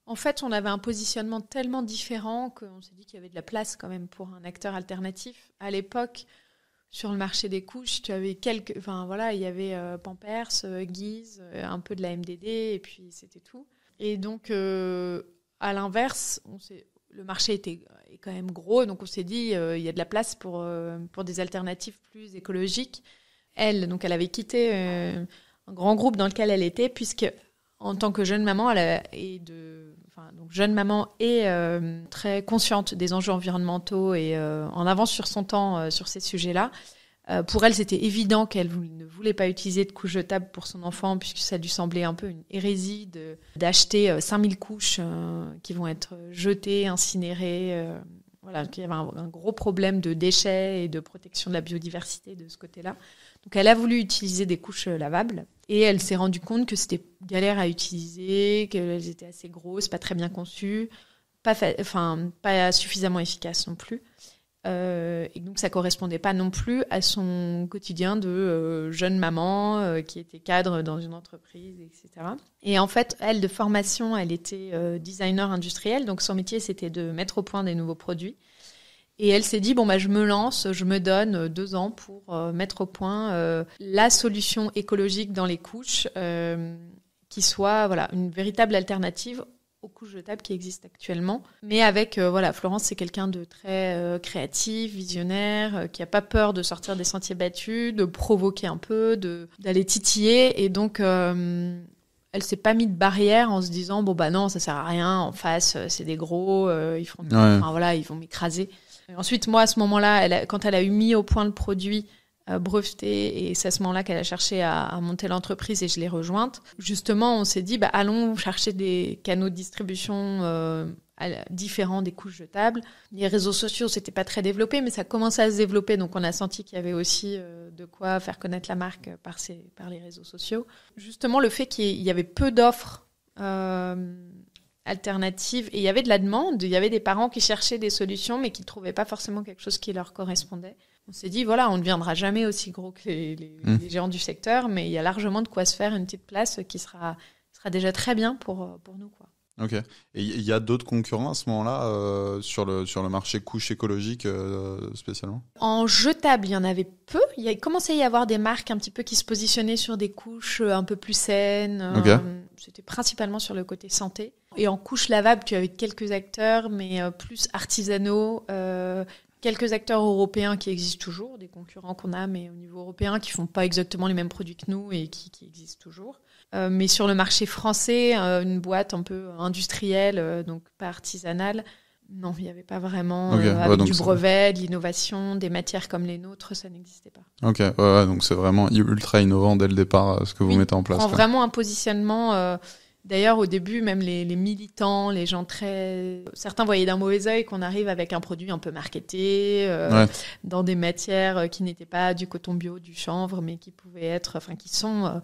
En fait, on avait un positionnement tellement différent qu'on s'est dit qu'il y avait de la place quand même pour un acteur alternatif. À l'époque, sur le marché des couches, tu avais quelques. Enfin, voilà, il y avait euh, Pampers, euh, Guise, euh, un peu de la MDD, et puis c'était tout. Et donc, à l'inverse, on le marché était quand même gros, donc on s'est dit, il y a de la place pour, pour des alternatives plus écologiques. Elle, donc, elle avait quitté un grand groupe dans lequel elle était, puisque, en tant que jeune maman, elle a, et de donc jeune maman est euh, très consciente des enjeux environnementaux et euh, en avance sur son temps euh, sur ces sujets-là. pour elle, c'était évident qu'elle ne voulait pas utiliser de couches jetables pour son enfant, puisque ça lui semblait un peu une hérésie d'acheter 5000 couches qui vont être jetées, incinérées. voilà, y avait un, un, gros problème de déchets et de protection de la biodiversité de ce côté-là. Donc elle a voulu utiliser des couches lavables. Et elle s'est rendue compte que c'était galère à utiliser, qu'elles étaient assez grosses, pas très bien conçues, pas, suffisamment efficaces non plus. Euh, et donc ça correspondait pas non plus à son quotidien de euh, jeune maman euh, qui était cadre dans une entreprise, etc. Et en fait, elle de formation, elle était designer industriel, donc son métier c'était de mettre au point des nouveaux produits. Et elle s'est dit, bon, bah, je me lance, je me donne euh, deux ans pour euh, mettre au point euh, la solution écologique dans les couches qui soit voilà, une véritable alternative aux couches jetables qui existent actuellement. Mais avec, voilà, Florence, c'est quelqu'un de très créatif, visionnaire, qui n'a pas peur de sortir des sentiers battus, de provoquer un peu, d'aller titiller. Et donc, elle s'est pas mis de barrière en se disant bon bah non ça sert à rien en face c'est des gros ils voilà ils vont m'écraser ensuite, moi, à ce moment-là, quand elle a eu mis au point le produit euh, breveté, et c'est à ce moment-là qu'elle a cherché à, monter l'entreprise et je l'ai rejointe, justement, on s'est dit, bah, allons chercher des canaux de distribution euh, différents des couches jetables. Les réseaux sociaux, c'était pas très développé, mais ça commençait à se développer, donc on a senti qu'il y avait aussi euh, de quoi faire connaître la marque par, par les réseaux sociaux. Justement, le fait qu'il y avait peu d'offres alternative Et il y avait de la demande, il y avait des parents qui cherchaient des solutions, mais qui ne trouvaient pas forcément quelque chose qui leur correspondait. On s'est dit, voilà, on ne viendra jamais aussi gros que mmh. les, géants du secteur, mais il y a largement de quoi se faire une petite place qui sera, sera déjà très bien pour, pour nous. Ok. Et il y a d'autres concurrents à ce moment-là euh, sur, le, sur le marché couche écologique euh, spécialement En jetable, il y en avait peu. Il, a, commençait à y avoir des marques un petit peu qui se positionnaient sur des couches euh, un peu plus saines. C'était principalement sur le côté santé. Et en couche lavable, tu avais quelques acteurs, mais plus artisanaux, quelques acteurs européens qui existent toujours, des concurrents qu'on a, mais au niveau européen, qui font pas exactement les mêmes produits que nous et qui existent toujours. Euh, mais sur le marché français, euh, une boîte un peu industrielle, euh, donc pas artisanale, non, il n'y avait pas vraiment du brevet, de l'innovation, des matières comme les nôtres, ça n'existait pas. Ok, donc c'est vraiment ultra innovant dès le départ ce que vous mettez en place. vraiment un positionnement. D'ailleurs, au début, même les, militants, les gens très. Certains voyaient d'un mauvais œil qu'on arrive avec un produit un peu marketé, dans des matières qui n'étaient pas du coton bio, du chanvre, mais qui pouvaient être. Enfin, qui sont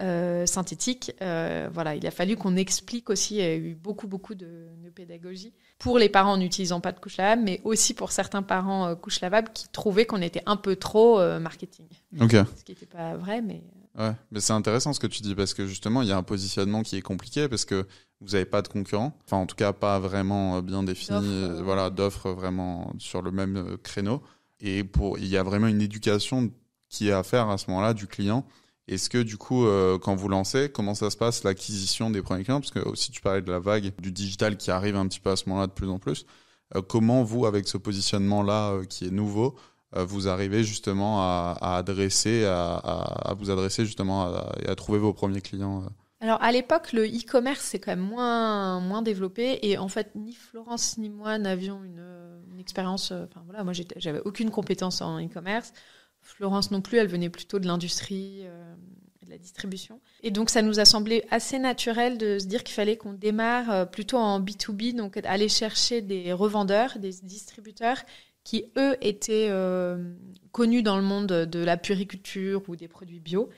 euh, synthétique. Euh, voilà, il a fallu qu'on explique aussi, il y a eu beaucoup, beaucoup de, pédagogie pour les parents n'utilisant pas de couche lavable, mais aussi pour certains parents euh, couches lavables qui trouvaient qu'on était un peu trop marketing. Ce qui n'était pas vrai, mais. mais c'est intéressant ce que tu dis parce que justement, il y a un positionnement qui est compliqué parce que vous n'avez pas de concurrent, enfin en tout cas pas vraiment bien défini, voilà, d'offres vraiment sur le même créneau. Et pour, il y a vraiment une éducation qui est à faire à ce moment-là du client est-ce que du coup, euh, quand vous lancez, comment ça se passe l'acquisition des premiers clients Parce que aussi euh, tu parlais de la vague du digital qui arrive un petit peu à ce moment-là de plus en plus. Euh, comment vous, avec ce positionnement-là qui est nouveau, vous arrivez justement à, adresser, à, vous adresser justement et à, trouver vos premiers clients alors à l'époque, le e-commerce c'est quand même moins moins développé et en fait ni Florence ni moi n'avions une, une expérience. Enfin voilà, moi j'avais aucune compétence en e-commerce. Florence non plus, elle venait plutôt de l'industrie, euh, de la distribution. Et donc ça nous a semblé assez naturel de se dire qu'il fallait qu'on démarre euh, plutôt en B2B, donc aller chercher des revendeurs, des distributeurs qui, eux, étaient euh, connus dans le monde de la puriculture ou des produits bio.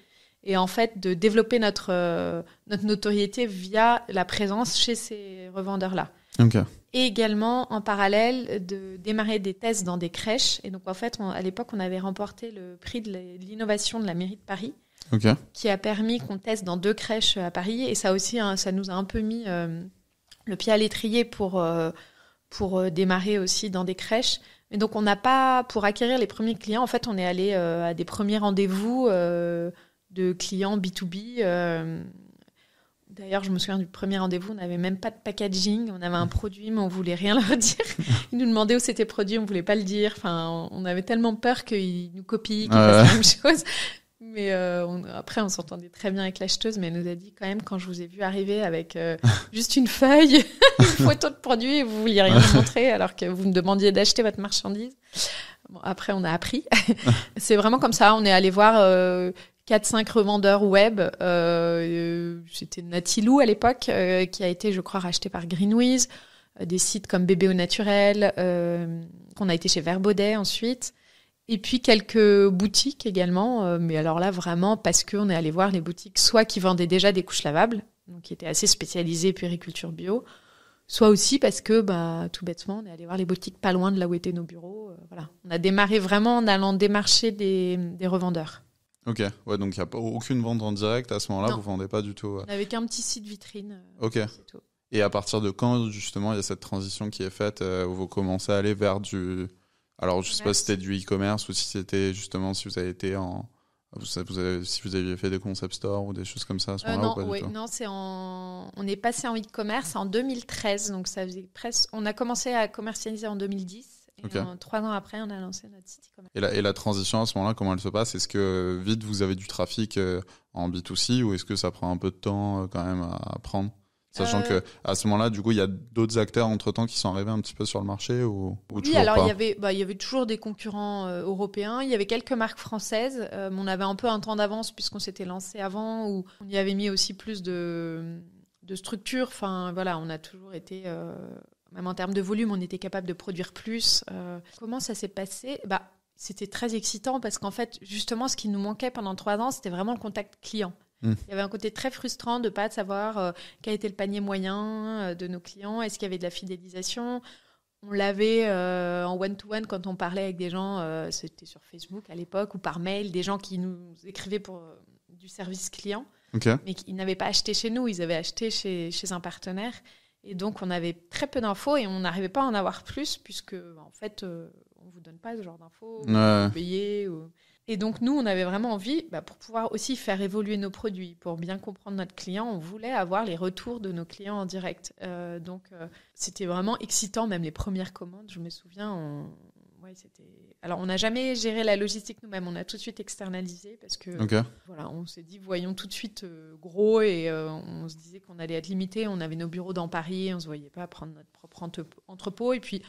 Et en fait, de développer notre, notre notoriété via la présence chez ces revendeurs-là. Ok et également en parallèle de démarrer des tests dans des crèches. Et donc en fait, à l'époque, on avait remporté le prix de l'innovation de la mairie de Paris, qui a permis qu'on teste dans deux crèches euh, à Paris. Et ça aussi, hein, ça nous a un peu mis euh, le pied à l'étrier pour euh, pour démarrer aussi dans des crèches. Et donc on n'a pas pour acquérir les premiers clients. En fait, on est allé à des premiers rendez-vous de clients B 2 B D'ailleurs, je me souviens du premier rendez-vous, on n'avait même pas de packaging, on avait un produit, mais on voulait rien leur dire. Ils nous demandaient où c'était produit, on voulait pas le dire. Enfin, on avait tellement peur qu'ils nous copient, qu'ils fassent la même chose. Mais euh, après, on s'entendait très bien avec l'acheteuse, mais elle nous a dit quand même, quand je vous ai vu arriver avec euh, juste une feuille, une photo de produit, et vous vouliez rien montrer alors que vous me demandiez d'acheter votre marchandise. après, on a appris. c'est vraiment comme ça. On est allé voir euh, 4-5 revendeurs web. Euh, euh, c'était Natilou à l'époque, euh, qui a été, je crois, racheté par Greenwiz. des sites comme Bébé au naturel. qu'on a été chez Verbaudet ensuite. Et puis quelques boutiques également. mais alors là, vraiment, parce qu'on est allé voir les boutiques, soit qui vendaient déjà des couches lavables, donc qui étaient assez spécialisées puériculture bio, soit aussi parce que, bah, tout bêtement, on est allé voir les boutiques pas loin de là où étaient nos bureaux. voilà. On a démarré vraiment en allant démarcher des revendeurs. Ok, ouais, donc il n'y a pas, aucune vente en direct à ce moment-là, vous vendez pas du tout. Avec un petit site vitrine. Euh, ok. Et à partir de quand, justement, il y a cette transition qui est faite euh, où vous commencez à aller vers du. Alors, je sais pas si c'était du e-commerce ou si c'était justement si vous avez été en. Vous si vous aviez fait des concept stores ou des choses comme ça à ce euh, moment-là Non, non en... on est passé en e-commerce en 2013, donc ça faisait presque. On a commencé à commercialiser en 2010 trois ans après, on a lancé notre site Et la, transition à ce moment-là, comment elle se passe Est-ce que vite vous avez du trafic euh, en B2C ou est-ce que ça prend un peu de temps euh, quand même à prendre Sachant qu'à euh, que à ce moment-là, du coup, il y a d'autres acteurs entre-temps qui sont arrivés un petit peu sur le marché ou, Oui, alors bah, il y avait, toujours des concurrents européens. Il y avait quelques marques françaises. mais on avait un peu un temps d'avance puisqu'on s'était lancé avant, ou on y avait mis aussi plus de, structures. Enfin, voilà, on a toujours été même en termes de volume, on était capable de produire plus. Euh. comment ça s'est passé bah, C'était très excitant parce qu'en fait, justement, ce qui nous manquait pendant trois ans, c'était vraiment le contact client. Mmh. Il y avait un côté très frustrant de ne pas savoir euh, quel était le panier moyen euh, de nos clients, est-ce qu'il y avait de la fidélisation. On l'avait en one-to-one quand on parlait avec des gens, c'était sur Facebook à l'époque, ou par mail, des gens qui nous écrivaient pour du service client, mais qui n'avaient pas acheté chez nous, ils avaient acheté chez, chez un partenaire. Et donc, on avait très peu d'infos et on n'arrivait pas à en avoir plus, puisque, bah, en fait, euh, on ne vous donne pas ce genre d'infos, vous payez. Et donc, nous, on avait vraiment envie, bah, pour pouvoir aussi faire évoluer nos produits, pour bien comprendre notre client, on voulait avoir les retours de nos clients en direct. Euh, donc, euh, c'était vraiment excitant, même les premières commandes. Je me souviens, on, alors, on n'a jamais géré la logistique nous-mêmes. On a tout de suite externalisé parce que voilà, on s'est dit, voyons tout de suite euh, gros et euh, on se disait qu'on allait être limité. On avait nos bureaux dans Paris, on ne se voyait pas prendre notre propre entrepôt. Et puis,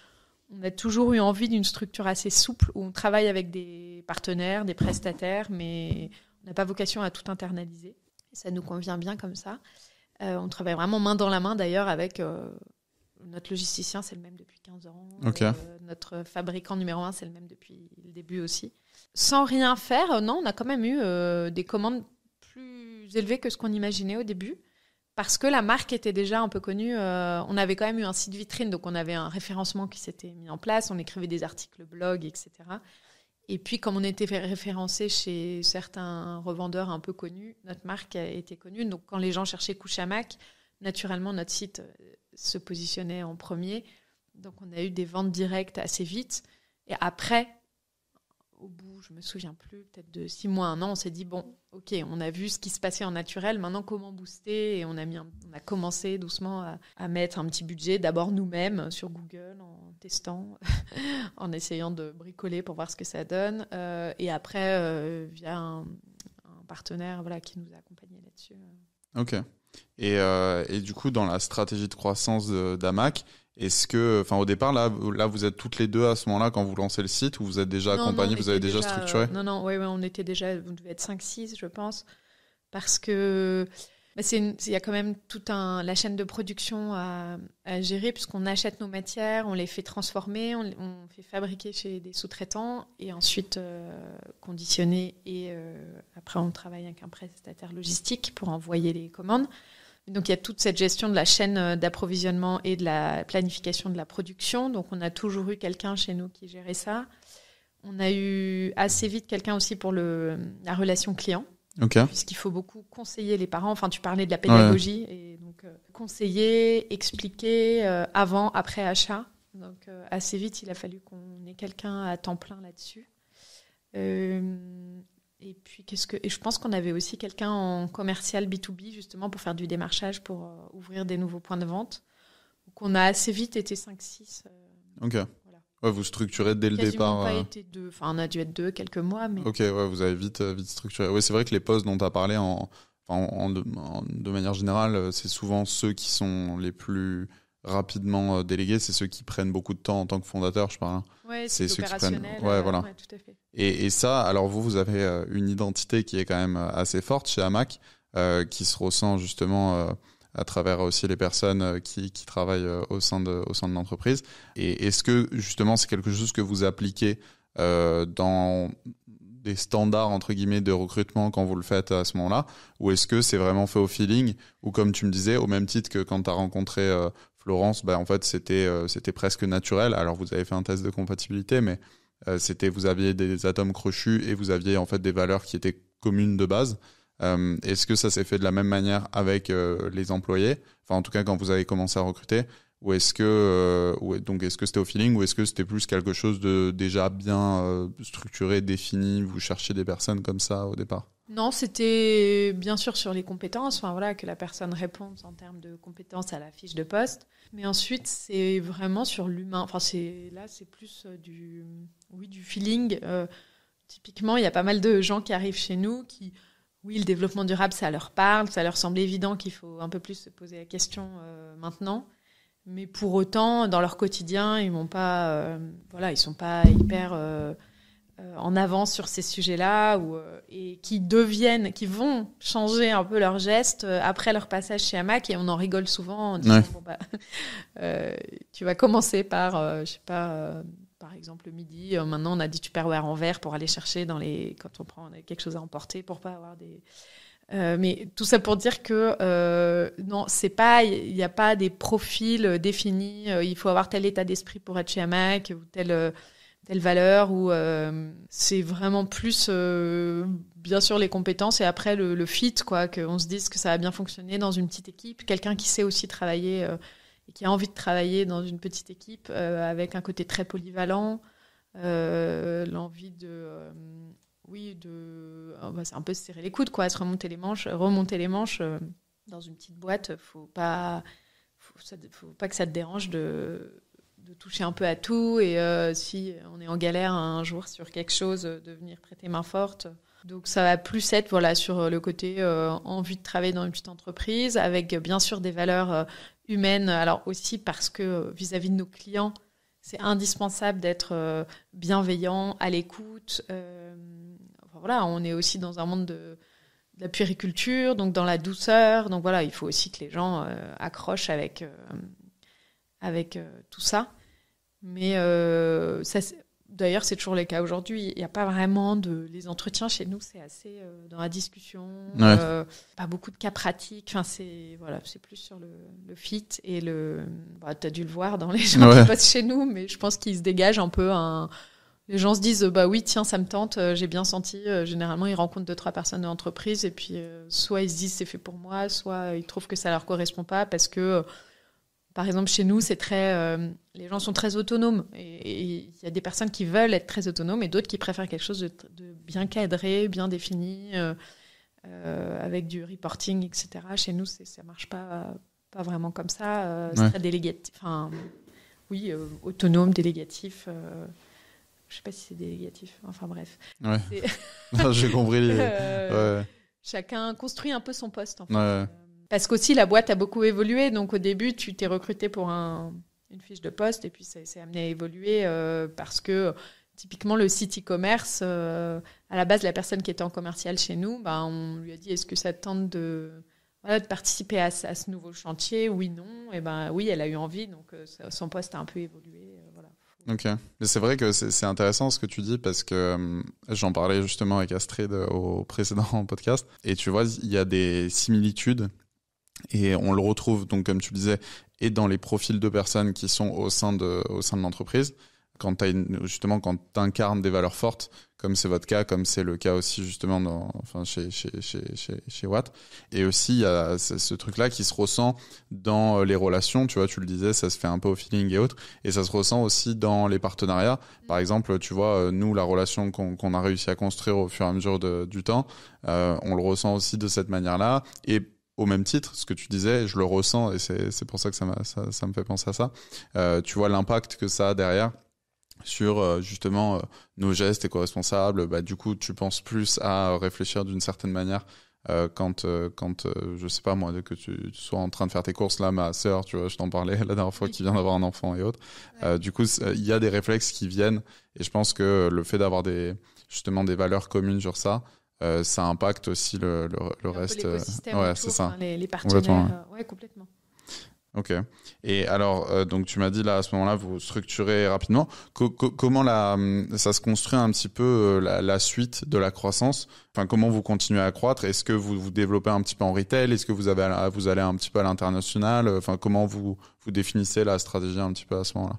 on a toujours eu envie d'une structure assez souple où on travaille avec des partenaires, des prestataires, mais on n'a pas vocation à tout internaliser. ça nous convient bien comme ça. Euh, on travaille vraiment main dans la main d'ailleurs avec notre logisticien, c'est le même depuis 15 ans. Euh, notre fabricant numéro un, c'est le même depuis le début aussi. Sans rien faire, non, on a quand même eu euh, des commandes plus élevées que ce qu'on imaginait au début. Parce que la marque était déjà un peu connue. Euh, on avait quand même eu un site vitrine, donc on avait un référencement qui s'était mis en place. On écrivait des articles blog, etc. Et puis, comme on était référencé chez certains revendeurs un peu connus, notre marque était connue. Donc, quand les gens cherchaient Couchamac, naturellement, notre site se positionnait en premier. Donc on a eu des ventes directes assez vite. Et après, au bout, je me souviens plus, peut-être de six mois, un an, on s'est dit bon, ok, on a vu ce qui se passait en naturel, maintenant comment booster Et on a mis, on a commencé doucement à, mettre un petit budget, d'abord nous-mêmes sur Google en testant, en essayant de bricoler pour voir ce que ça donne, euh, et après euh, via un, partenaire, voilà, qui nous a accompagnés là-dessus. Ok. Euh, et, du coup, dans la stratégie de croissance d'AMAC, est-ce que, enfin, au départ, là, là, vous êtes toutes les deux à ce moment-là quand vous lancez le site ou vous êtes déjà accompagné, vous avez déjà, structuré Non, non, oui, on était déjà, vous devez être 5-6, je pense, parce que il y a quand même toute la chaîne de production à, gérer puisqu'on achète nos matières, on les fait transformer, on, on fait fabriquer chez des sous-traitants et ensuite euh, conditionner et euh, après on travaille avec un prestataire logistique pour envoyer les commandes. Donc il y a toute cette gestion de la chaîne euh, d'approvisionnement et de la planification de la production. Donc on a toujours eu quelqu'un chez nous qui gérait ça. On a eu assez vite quelqu'un aussi pour la relation client. Puisqu'il faut beaucoup conseiller les parents. Enfin, tu parlais de la pédagogie. Et donc, euh, conseiller, expliquer euh, avant, après achat. Donc, euh, assez vite, il a fallu qu'on ait quelqu'un à temps plein là-dessus. et puis, qu'est-ce que. je pense qu'on avait aussi quelqu'un en commercial B2B, justement, pour faire du démarchage, pour ouvrir des nouveaux points de vente. Donc, on a assez vite été 5-6. ok vous structurez dès le départ. Pas euh, été Enfin, on a dû être deux quelques mois, Ok, ouais, vous avez vite, euh, vite structuré. c'est vrai que les postes dont tu as parlé, en, de manière générale, euh, c'est souvent ceux qui sont les plus rapidement délégués, c'est ceux qui prennent beaucoup de temps en tant que fondateur, je parle. Hein. Ouais, c'est ceux qui prennent. Ouais, voilà. Et, et, ça, alors vous, vous avez une identité qui est quand même assez forte chez Amac, qui se ressent justement à travers aussi les personnes euh, qui, travaillent euh, au sein de, au sein de l'entreprise. Et est-ce que justement c'est quelque chose que vous appliquez euh, dans des standards entre guillemets de recrutement quand vous le faites à ce moment-là ou est-ce que c'est vraiment fait au feeling ou comme tu me disais au même titre que quand tu as rencontré Florence bah, en fait c'était c'était presque naturel alors vous avez fait un test de compatibilité mais c'était vous aviez des, atomes crochus et vous aviez en fait des valeurs qui étaient communes de base euh, est-ce que ça s'est fait de la même manière avec euh, les employés Enfin, en tout cas, quand vous avez commencé à recruter, ou est-ce que euh, donc est-ce que c'était au feeling ou est-ce que c'était plus quelque chose de déjà bien structuré, défini Vous cherchez des personnes comme ça au départ Non, c'était bien sûr sur les compétences. Enfin voilà, que la personne réponde en termes de compétences à la fiche de poste. Mais ensuite, c'est vraiment sur l'humain. Enfin, c'est là, c'est plus du oui du feeling. typiquement, il y a pas mal de gens qui arrivent chez nous qui oui, le développement durable, ça leur parle, ça leur semble évident qu'il faut un peu plus se poser la question euh, maintenant. Mais pour autant, dans leur quotidien, ils ne pas, euh, voilà, ils sont pas hyper euh, en avance sur ces sujets-là, ou, et qui deviennent, qui vont changer un peu leurs gestes après leur passage chez Amac, et on en rigole souvent en disant bah, tu vas commencer par, je sais pas par exemple le midi. Euh, maintenant, on a dit tu Tupperware en verre pour aller chercher dans les quand on prend quelque chose à emporter pour pas avoir des. Euh, mais tout ça pour dire que euh, non, c'est pas, il n'y a pas des profils définis. il faut avoir tel état d'esprit pour être chez Amac ou telle telle valeur. Ou c'est vraiment plus bien sûr les compétences et après le, fit quoi, qu'on se dise que ça a bien fonctionné dans une petite équipe, quelqu'un qui sait aussi travailler et qui a envie de travailler dans une petite équipe euh, avec un côté très polyvalent, euh, l'envie de euh, oui, de, bah, c'est un peu se serrer les coudes, quoi, se remonter les manches, remonter les manches dans une petite boîte. Faut pas, faut, pas que ça te dérange de, de toucher un peu à tout. Et si on est en galère un jour sur quelque chose, de venir prêter main forte. Donc ça va plus être voilà sur le côté envie de travailler dans une petite entreprise avec bien sûr des valeurs humaine. Alors aussi parce que euh, vis-à-vis de nos clients, c'est indispensable d'être euh, bienveillant, à l'écoute. Euh, voilà, on est aussi dans un monde de, la puériculture, donc dans la douceur. Donc voilà, il faut aussi que les gens accrochent avec, avec tout ça. Mais ça, D'ailleurs, c'est toujours le cas aujourd'hui. Il n'y a pas vraiment de. Les entretiens chez nous, c'est assez euh, dans la discussion. Euh, pas beaucoup de cas pratiques. c'est voilà, c'est plus sur le, fit et le. Bah, tu as dû le voir dans les gens qui passent chez nous, mais je pense qu'ils se dégagent un peu Les gens se disent bah oui tiens ça me tente euh, j'ai bien senti généralement ils rencontrent deux trois personnes de l'entreprise et puis soit ils se disent c'est fait pour moi soit ils trouvent que ça leur correspond pas parce que par exemple, chez nous, c'est très, euh, les gens sont très autonomes. Et il y a des personnes qui veulent être très autonomes et d'autres qui préfèrent quelque chose de, bien cadré, bien défini, euh, euh, avec du reporting, etc. Chez nous, ça marche pas, pas vraiment comme ça. C'est très délégatif. Enfin, oui, autonome, délégatif. je sais pas si c'est délégatif. Enfin bref. J'ai compris. Chacun construit un peu son poste. En fait. Parce qu'aussi, la boîte a beaucoup évolué. Donc, au début, tu t'es recruté pour une fiche de poste et puis ça s'est amené à évoluer euh, parce que typiquement le site e-commerce, euh, à la base, la personne qui était en commercial chez nous, bah, on lui a dit est-ce que ça tente de, participer à, ce nouveau chantier Oui, non. Et ben oui, elle a eu envie, donc euh, son poste a un peu évolué. voilà. Ok, mais c'est vrai que c'est intéressant ce que tu dis parce que j'en parlais justement avec Astrid au précédent podcast et tu vois, il y a des similitudes et on le retrouve, donc, comme tu le disais, et dans les profils de personnes qui sont au sein de, au sein de l'entreprise. Quand as justement, quand tu incarnes des valeurs fortes, comme c'est votre cas, comme c'est le cas aussi justement dans, enfin chez, chez, chez, chez, Watt. Et aussi, il y a ce truc-là qui se ressent dans euh, les relations, tu vois, tu le disais, ça se fait un peu au feeling et autres, et ça se ressent aussi dans les partenariats. Mmh. Par exemple, tu vois, euh, nous, la relation qu'on a réussi à construire au fur et à mesure du temps, euh, on le ressent aussi de cette manière-là. Et au même titre, ce que tu disais, je le ressens et c'est pour ça que ça, ça, me fait penser à ça. Euh, tu vois l'impact que ça a derrière sur euh, justement euh, nos gestes éco-responsables. Bah, du coup, tu penses plus à réfléchir d'une certaine manière quand, quand je sais pas moi, que tu, sois en train de faire tes courses. Là, ma sœur, tu vois, je t'en parlais la dernière fois, qui vient d'avoir un enfant et autres. du coup, il y a des réflexes qui viennent et je pense que le fait d'avoir des justement des valeurs communes sur ça, euh, ça impacte aussi le, le, reste. Euh, ouais, c'est ça. les, les, partenaires. Euh, ouais. complètement. Ok. Et alors, donc tu m'as dit là à ce moment-là, vous structurez rapidement. comment hum, ça se construit un petit peu la, la suite de la croissance Enfin, comment vous continuez à croître Est-ce que vous vous développez un petit peu en retail Est-ce que vous avez, vous allez un petit peu à l'international Enfin, comment vous vous définissez la stratégie un petit peu à ce moment-là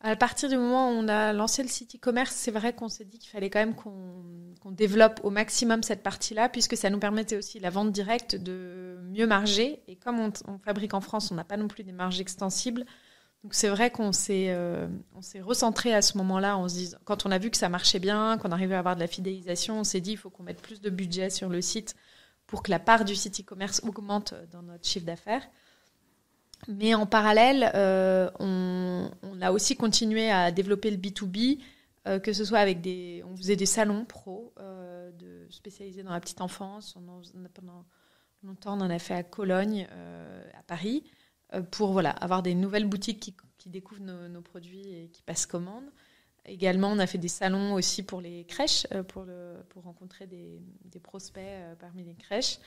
à partir du moment où on a lancé le site e-commerce, c'est vrai qu'on s'est dit qu'il fallait quand même qu'on développe au maximum cette partie-là, puisque ça nous permettait aussi la vente directe de mieux marger. Et comme on, fabrique en France, on n'a pas non plus des marges extensibles. Donc c'est vrai qu'on s'est euh, recentré à ce moment-là quand on a vu que ça marchait bien, qu'on arrivait à avoir de la fidélisation, on s'est dit il faut qu'on mette plus de budget sur le site pour que la part du site e-commerce augmente dans notre chiffre d'affaires. Mais en parallèle, euh, on, a aussi continué à développer le B2B, euh, que ce soit avec des... On faisait des salons pro euh, spécialisés dans la petite enfance. pendant longtemps, on en a fait à Cologne, à Paris, pour voilà, avoir des nouvelles boutiques qui, découvrent nos, produits et qui passent commande. Également, on a fait des salons aussi pour les crèches, pour, rencontrer des prospects parmi les crèches.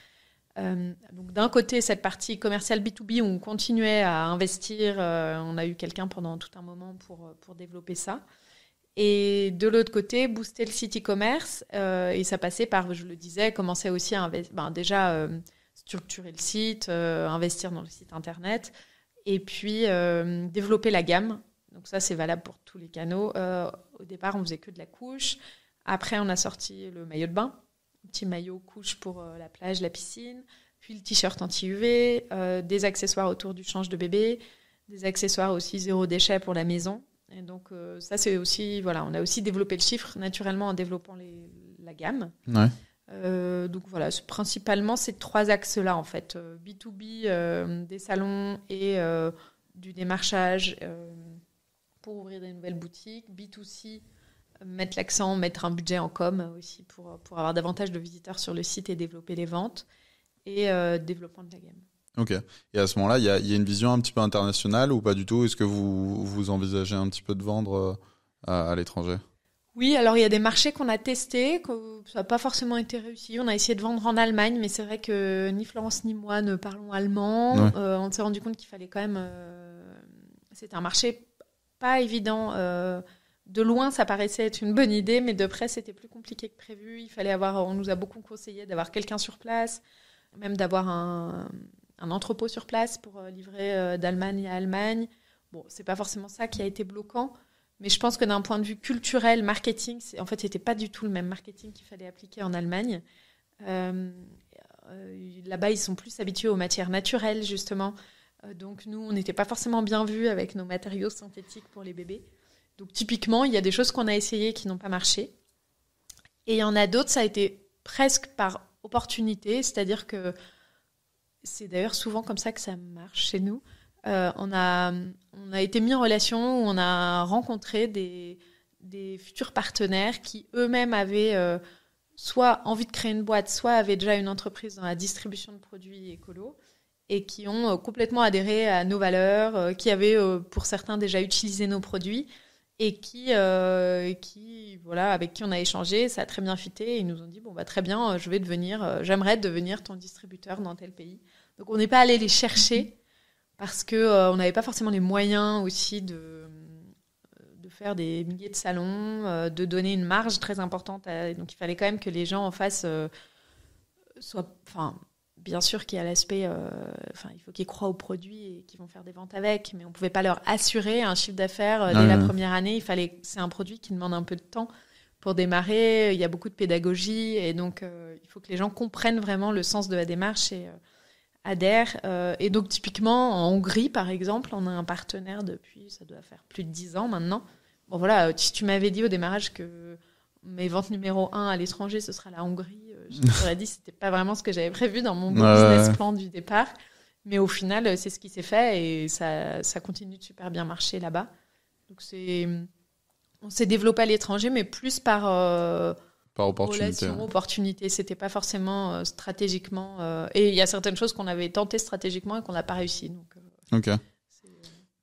Euh, donc d'un côté, cette partie commerciale B2B, où on continuait à investir. Euh, on a eu quelqu'un pendant tout un moment pour, euh, pour développer ça. Et de l'autre côté, booster le site e-commerce. et ça passait par, je le disais, commencer aussi à ben, déjà structurer le site, investir dans le site internet, et puis développer la gamme. Donc ça, c'est valable pour tous les canaux. au départ, on faisait que de la couche. Après, on a sorti le maillot de bain petit maillot couche pour euh, la plage, la piscine, puis le t-shirt anti-UV, euh, des accessoires autour du change de bébé, des accessoires aussi zéro déchet pour la maison. Et donc euh, ça c'est aussi voilà, on a aussi développé le chiffre naturellement en développant la gamme. donc voilà, principalement ces trois axes-là en fait, B2B, des salons et du démarchage pour ouvrir des nouvelles boutiques, B2C mettre l'accent, mettre un budget en com aussi pour, pour avoir davantage de visiteurs sur le site et développer les ventes et euh, développement de la gamme. Ok. Et à ce moment-là, il y a, y a, une vision un petit peu internationale ou pas du tout Est-ce que vous, vous envisagez un petit peu de vendre euh, à, l'étranger oui, alors il y a des marchés qu'on a testés, que ça n'a pas forcément été réussi. On a essayé de vendre en Allemagne, mais c'est vrai que ni Florence ni moi ne parlons allemand. Euh, on s'est rendu compte qu'il fallait quand même. C'est C'était un marché pas évident de loin, ça paraissait être une bonne idée, mais de près, c'était plus compliqué que prévu. Il fallait avoir, on nous a beaucoup conseillé d'avoir quelqu'un sur place, même d'avoir un, entrepôt sur place pour euh, livrer euh, d'Allemagne à Allemagne. Bon, c'est pas forcément ça qui a été bloquant, mais je pense que d'un point de vue culturel, marketing, en fait, c'était pas du tout le même marketing qu'il fallait appliquer en Allemagne. Euh, là-bas, ils sont plus habitués aux matières naturelles, justement. donc, nous, on n'était pas forcément bien vus avec nos matériaux synthétiques pour les bébés. Donc typiquement, il y a des choses qu'on a essayées qui n'ont pas marché. Et il y en a d'autres, ça a été presque par opportunité, c'est-à-dire que c'est d'ailleurs souvent comme ça que ça marche chez nous. Euh, on, a, on a été mis en relation, on a rencontré des, des futurs partenaires qui eux-mêmes avaient euh, soit envie de créer une boîte, soit avaient déjà une entreprise dans la distribution de produits écolos et qui ont euh, complètement adhéré à nos valeurs, qui avaient pour certains déjà utilisé nos produits et qui, euh, qui voilà, avec qui on a échangé, ça a très bien fité. ils nous ont dit bon bah, très bien, euh, je vais devenir, euh, j'aimerais devenir ton distributeur dans tel pays. Donc on n'est pas allé les chercher parce qu'on n'avait pas forcément les moyens aussi de de faire des milliers de salons, de donner une marge très importante. donc il fallait quand même que les gens en face soient, bien sûr qu'il y a l'aspect, euh, enfin, il faut qu'ils croient au produit et qu'ils vont faire des ventes avec, mais on ne pouvait pas leur assurer un chiffre d'affaires euh, dès la première année. Il fallait, c'est un produit qui demande un peu de temps pour démarrer. Il y a beaucoup de pédagogie et donc euh, il faut que les gens comprennent vraiment le sens de la démarche et adhèrent. et donc typiquement en Hongrie, par exemple, on a un partenaire depuis, ça doit faire plus de dix ans maintenant. Bon voilà, si tu m'avais dit au démarrage que mes ventes numéro un à l'étranger, ce sera la Hongrie je dit, c'était pas vraiment ce que j'avais prévu dans mon business plan du départ. Mais au final, euh, c'est ce qui s'est fait et ça, continue de super bien marcher là-bas. Donc c'est, on s'est développé à l'étranger, mais plus par euh, opportunité. opportunité. C'était pas forcément euh, stratégiquement. et il y a certaines choses qu'on avait tentées stratégiquement et qu'on n'a pas réussi. Donc, ok.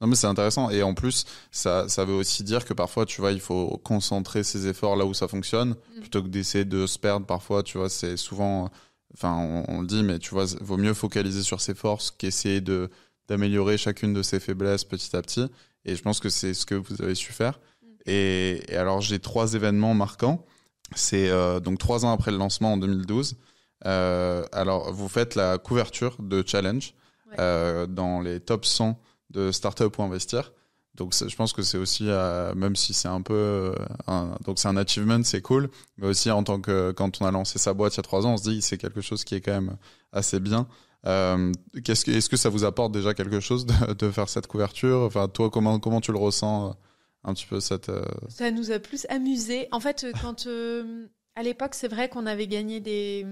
Non mais c'est intéressant et en plus ça, ça veut aussi dire que parfois tu vois il faut concentrer ses efforts là où ça fonctionne mm. plutôt que d'essayer de se perdre parfois tu vois c'est souvent enfin on, le dit mais tu vois vaut mieux focaliser sur ses forces qu'essayer de d'améliorer chacune de ses faiblesses petit à petit et je pense que c'est ce que vous avez su faire mm. et, alors j'ai trois événements marquants c'est euh, donc trois ans après le lancement en 2012 euh, alors vous faites la couverture de challenge euh, dans les top 100 de start-up ou investir. Donc je pense que c'est aussi, euh, même si c'est un peu, euh, donc c'est un achievement, c'est cool, mais aussi en tant que quand on a lancé sa boîte il y a trois ans, on se dit c'est quelque chose qui est quand même assez bien. Euh, qu'est-ce que, est-ce que ça vous apporte déjà quelque chose de, faire cette couverture Enfin, toi, comment comment tu le ressens un petit peu cette Ça nous a plus amusé. En fait, quand à l'époque, c'est vrai qu'on avait gagné des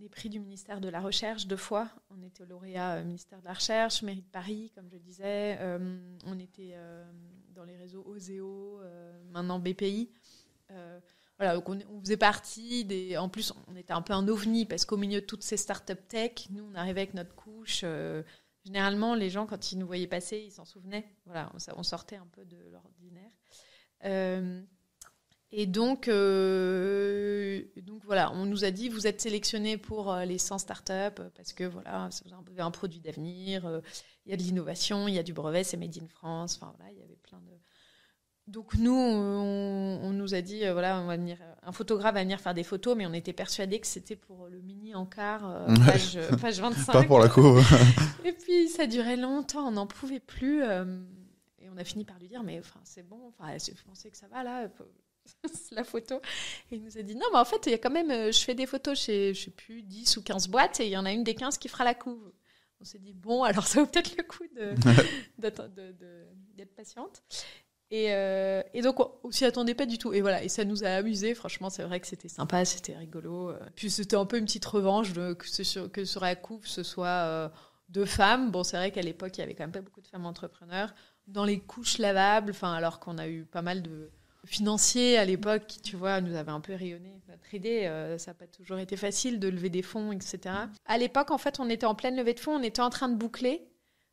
des prix du ministère de la Recherche deux fois. On était lauréat euh, ministère de la Recherche, mairie de Paris, comme je disais. Euh, on était euh, dans les réseaux OSEO, maintenant BPI. voilà, donc on, faisait partie des. En plus, on était un peu un ovni parce qu'au milieu de toutes ces start-up tech, nous, on arrivait avec notre couche. généralement, les gens, quand ils nous voyaient passer, ils s'en souvenaient. Voilà, on, on, sortait un peu de l'ordinaire. Et donc, euh, donc voilà, on nous a dit vous êtes sélectionné pour euh, les 100 startups euh, parce que voilà, vous avez un produit d'avenir, il y a de l'innovation, il y a du brevet, c'est made in France. Enfin voilà, il y avait plein de. Donc nous, on, nous a dit voilà, on va venir, un photographe va venir faire des photos, mais on était persuadés que c'était pour le mini encart page, 25. Pas pour la cour. et puis ça durait longtemps, on n'en pouvait plus. et on a fini par lui dire mais enfin c'est bon, enfin, vous pensez que ça va là la photo. Et il nous a dit Non, mais en fait, il y a quand même, euh, je fais des photos chez, je sais plus, 10 ou 15 boîtes et il y en a une des 15 qui fera la couve. On s'est dit Bon, alors ça vaut peut-être le coup d'être de, patiente. Et, euh, et, donc, on s'y attendait pas du tout. Et voilà, et ça nous a amusé. Franchement, c'est vrai que c'était sympa, c'était rigolo. Euh, puis c'était un peu une petite revanche de, que, sur, que sur la couve ce soit deux femmes. Bon, c'est vrai qu'à l'époque, il y avait quand même pas beaucoup de femmes entrepreneurs. Dans les couches lavables, enfin, alors qu'on a eu pas mal de, financiers à l'époque tu vois, nous avait un peu rayonné notre idée. Euh, ça n'a pas toujours été facile de lever des fonds, etc. À l'époque, en fait, on était en pleine levée de fonds, on était en train de boucler.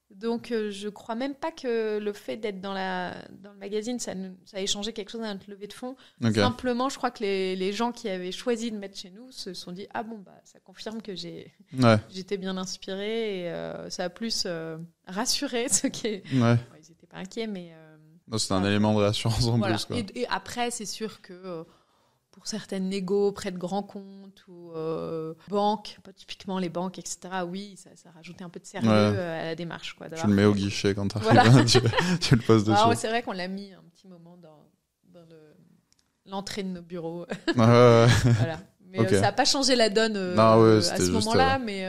Donc, je euh, je crois même pas que le fait d'être dans, la, dans le magazine, ça, a échangé quelque chose à notre levée de fonds. Simplement, je crois que les, les, gens qui avaient choisi de mettre chez nous se sont dit Ah bon, bah, ça confirme que j'ai, j'étais bien inspiré et euh, ça a plus rassuré ceux qui. ils n'étaient pas inquiets, mais c'est un élément de réassurance en plus. Quoi. Et, après, c'est sûr que euh, pour certaines négos près de grands comptes ou euh, banques, pas typiquement les banques, etc. Oui, ça, rajoutait un peu de sérieux euh, à la démarche. Quoi, tu le mets au guichet quand tu arrives, tu, le poses ah dessus. C'est vrai qu'on l'a mis un petit moment dans, l'entrée de nos bureaux. Mais ça n'a pas changé la donne à ce moment-là, mais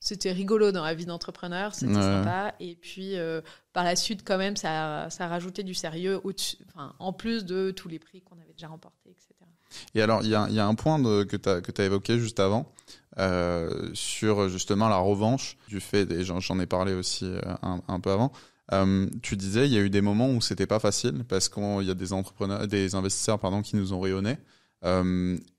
c'était rigolo dans la vie d'entrepreneur, c'était sympa. Et puis, euh, par la suite, quand même, ça, ça a rajouté du sérieux, enfin, en plus de tous les prix qu'on avait déjà remportés, etc. Et alors, il y a, y a, un point que tu as, as, évoqué juste avant, euh, sur justement la revanche du fait, et j'en ai parlé aussi euh, un, peu avant, tu disais, il y a eu des moments où c'était pas facile, parce qu'il y a des, entrepreneurs, des investisseurs pardon, qui nous ont rayonnés.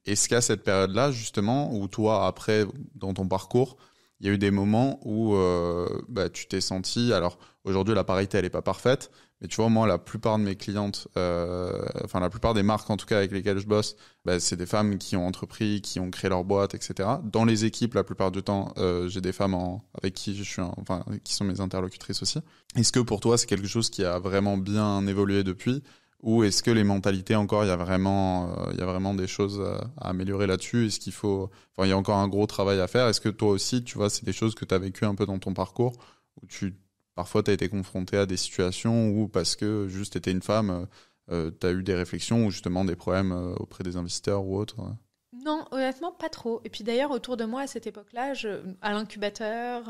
Est-ce qu'à cette période-là, justement, où toi, après, dans ton parcours, il y a eu des moments où euh, bah, tu t'es senti. Alors aujourd'hui, la parité, elle n'est pas parfaite, mais tu vois, moi, la plupart de mes clientes, euh, enfin la plupart des marques en tout cas avec lesquelles je bosse, bah, c'est des femmes qui ont entrepris, qui ont créé leur boîte, etc. Dans les équipes, la plupart du temps, euh, j'ai des femmes en, avec qui je suis, enfin qui sont mes interlocutrices aussi. Est-ce que pour toi, c'est quelque chose qui a vraiment bien évolué depuis ou est-ce que les mentalités encore, il y a vraiment, euh, il y a vraiment des choses à améliorer là-dessus Est-ce qu'il faut, il y a encore un gros travail à faire Est-ce que toi aussi, tu vois, c'est des choses que tu as vécu un peu dans ton parcours où tu, parfois, tu as été confronté à des situations où parce que juste étais une femme, euh, euh, tu as eu des réflexions ou justement des problèmes auprès des investisseurs ou autres Non, honnêtement, pas trop. Et puis d'ailleurs, autour de moi à cette époque-là, à l'incubateur,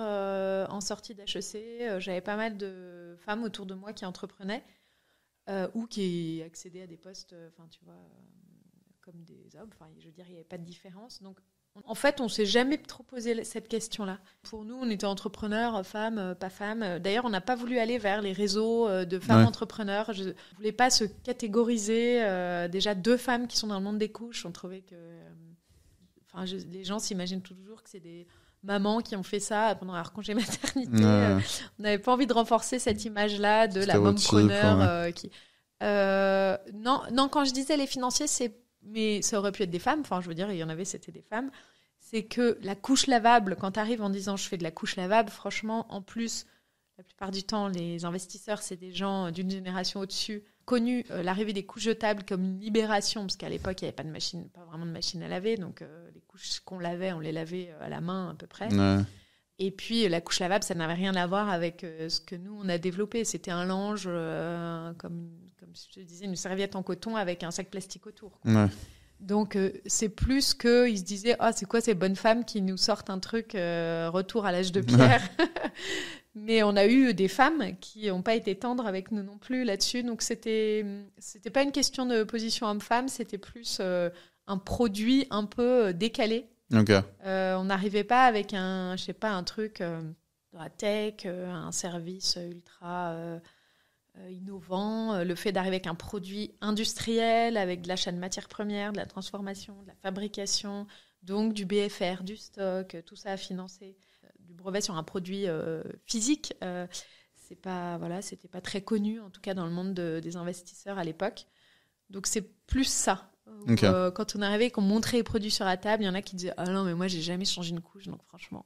en sortie d'HEC, j'avais pas mal de femmes autour de moi qui entreprenaient. Euh, ou qui accédaient à des postes, euh, enfin, tu vois, euh, comme des hommes. Enfin, je veux dire, il n'y avait pas de différence. Donc, en fait, on s'est jamais trop posé cette question-là. Pour nous, on était entrepreneurs, femmes, pas femmes. D'ailleurs, on n'a pas voulu aller vers les réseaux de femmes entrepreneurs. entrepreneurs. Je voulais pas se catégoriser. déjà, deux femmes qui sont dans le monde des couches, on trouvait que, enfin, les gens s'imaginent toujours que c'est des Maman qui ont fait ça pendant leur congé maternité. Euh, on n'avait pas envie de renforcer cette image-là de la mompreneur. Euh, qui... Euh, non, non, quand je disais les financiers, c'est mais ça aurait pu être des femmes. Enfin, je veux dire, il y en avait, c'était des femmes. C'est que la couche lavable, quand tu arrives en disant je fais de la couche lavable, franchement, en plus, la plupart du temps, les investisseurs, c'est des gens d'une génération au-dessus connu euh, l'arrivée des couches jetables comme une libération, parce qu'à l'époque, il n'y avait pas, de machine, pas vraiment de machine à laver, donc euh, les couches qu'on lavait, on les lavait euh, à la main à peu près. Et puis la couche lavable, ça n'avait rien à voir avec ce que nous, on a développé. C'était un linge, comme, comme, je te disais, une serviette en coton avec un sac plastique autour. Donc c'est plus qu'ils se disaient, ah c'est quoi ces bonnes femmes qui nous sortent un truc retour à l'âge de pierre. Mais on a eu des femmes qui n'ont pas été tendres avec nous non plus là-dessus. Donc c'était c'était pas une question de position homme-femme, c'était plus euh, un produit un peu euh, décalé. Euh, on n'arrivait pas avec un je sais pas un truc de la tech, un service ultra innovant, le fait d'arriver avec un produit industriel, avec de l'achat de matières premières, de la transformation, de la fabrication, donc du BFR, du stock, tout ça à financer du brevet sur un produit euh, physique. Euh, c'est pas voilà, c'était pas très connu en tout cas dans le monde des investisseurs à l'époque. Donc c'est plus ça. Euh, quand on arrivait et qu'on montrait les produits sur la table, il y en a qui disaient Ah non, mais moi, j'ai jamais changé une couche, donc franchement,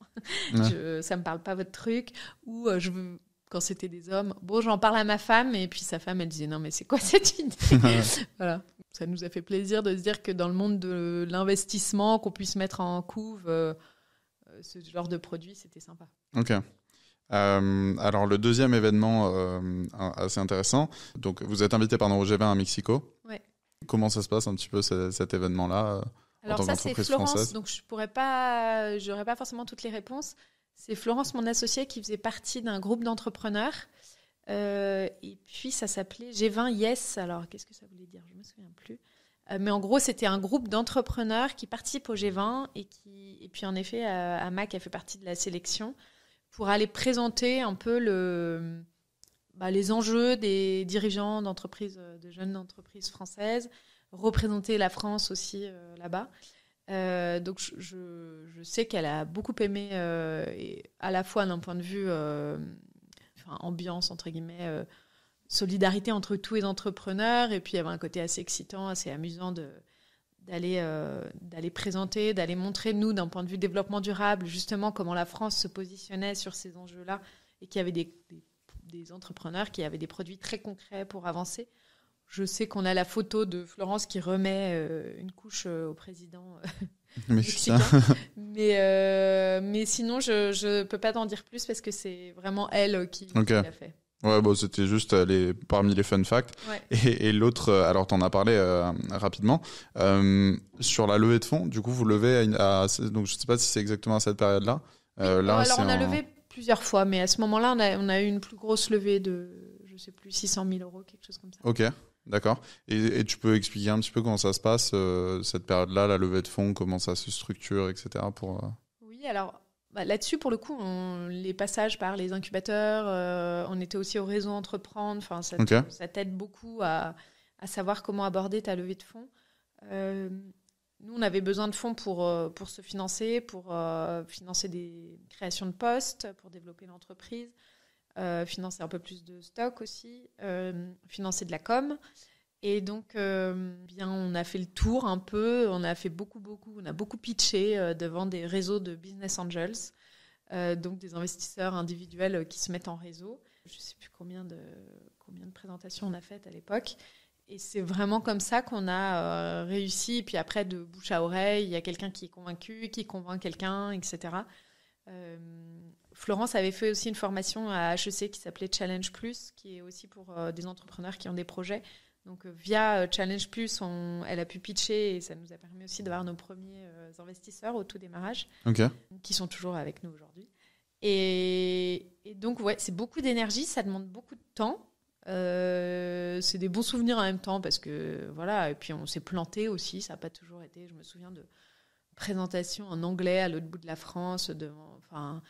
ça ne ça me parle pas votre truc. Ou je quand c'était des hommes, bon, j'en parle à ma femme, et puis sa femme, elle disait Non, mais c'est quoi cette idée Voilà. Ça nous a fait plaisir de se dire que dans le monde de l'investissement, qu'on puisse mettre en couve ce genre de produit, c'était sympa. Ok. Euh, alors le deuxième événement euh, assez intéressant, donc vous êtes invité par au G20 à Mexico. Ouais. Comment ça se passe un petit peu cet, événement-là euh, Alors ça c'est Florence, donc je pourrais pas, j'aurais pas forcément toutes les réponses. C'est Florence, mon associée, qui faisait partie d'un groupe d'entrepreneurs. et puis ça s'appelait G20 Yes. Alors qu'est-ce que ça voulait dire Je me souviens plus. Euh, mais en gros, c'était un groupe d'entrepreneurs qui participent au G20 et qui, et puis en effet, euh, Amac a fait partie de la sélection pour aller présenter un peu le, bah, les enjeux des dirigeants d'entreprises, euh, de jeunes entreprises françaises, représenter la France aussi là-bas. donc je, sais qu'elle a beaucoup aimé, et à la fois d'un point de vue ambiance, entre guillemets, solidarité entre tous les entrepreneurs. Et puis, il y avait un côté assez excitant, assez amusant de d'aller euh, d'aller présenter, d'aller montrer nous d'un point de vue développement durable justement comment la France se positionnait sur ces enjeux-là et qu'il y avait des, des, entrepreneurs qui avaient des produits très concrets pour avancer. Je sais qu'on a la photo de Florence qui remet euh, une couche euh, au président. mais, mais, sinon, je ne peux pas t'en dire plus parce que c'est vraiment elle qui, qui l'a fait. Ouais, bon, c'était juste euh, les, parmi les fun facts. Et, l'autre, euh, alors tu en as parlé euh, rapidement, sur la levée de fonds, du coup, vous levez à, donc je sais pas si c'est exactement à cette période-là. là, alors on a levé plusieurs fois, mais à ce moment-là, on a, eu une plus grosse levée de, je sais plus, 600 000 euros, quelque chose comme ça. Ok. D'accord. Et, et, tu peux expliquer un petit peu comment ça se passe, cette période-là, la levée de fonds, comment ça se structure, etc. Pour, Oui, alors bah, là-dessus, pour le coup, les passages par les incubateurs, euh, on était aussi au réseau entreprendre. ça, t'aide beaucoup à, savoir comment aborder ta levée de fonds. Euh, nous, on avait besoin de fonds pour, euh, pour se financer, pour financer des créations de postes, pour développer l'entreprise, financer un peu plus de stock aussi, financer de la com. Et donc, euh, bien, on a fait le tour un peu, on a fait beaucoup, beaucoup, on a beaucoup pitché euh, devant des réseaux de business angels, euh, donc des investisseurs individuels qui se mettent en réseau. Je ne sais plus combien de, combien de présentations on a faites à l'époque. Et c'est vraiment comme ça qu'on a réussi. puis après, de bouche à oreille, il y a quelqu'un qui est convaincu, qui convainc quelqu'un, etc. Florence avait fait aussi une formation à HEC qui s'appelait Challenge Plus, qui est aussi pour des entrepreneurs qui ont des projets. Donc euh, via euh, Challenge Plus, on, elle a pu pitcher et ça nous a permis aussi d'avoir nos premiers euh, investisseurs au tout démarrage, qui sont toujours avec nous aujourd'hui. Et, donc ouais, c'est beaucoup d'énergie, ça demande beaucoup de temps. c'est des bons souvenirs en même temps parce que voilà, et puis on s'est planté aussi, ça n'a pas toujours été. Je me souviens de présentations en anglais à l'autre bout de la France, devant. enfin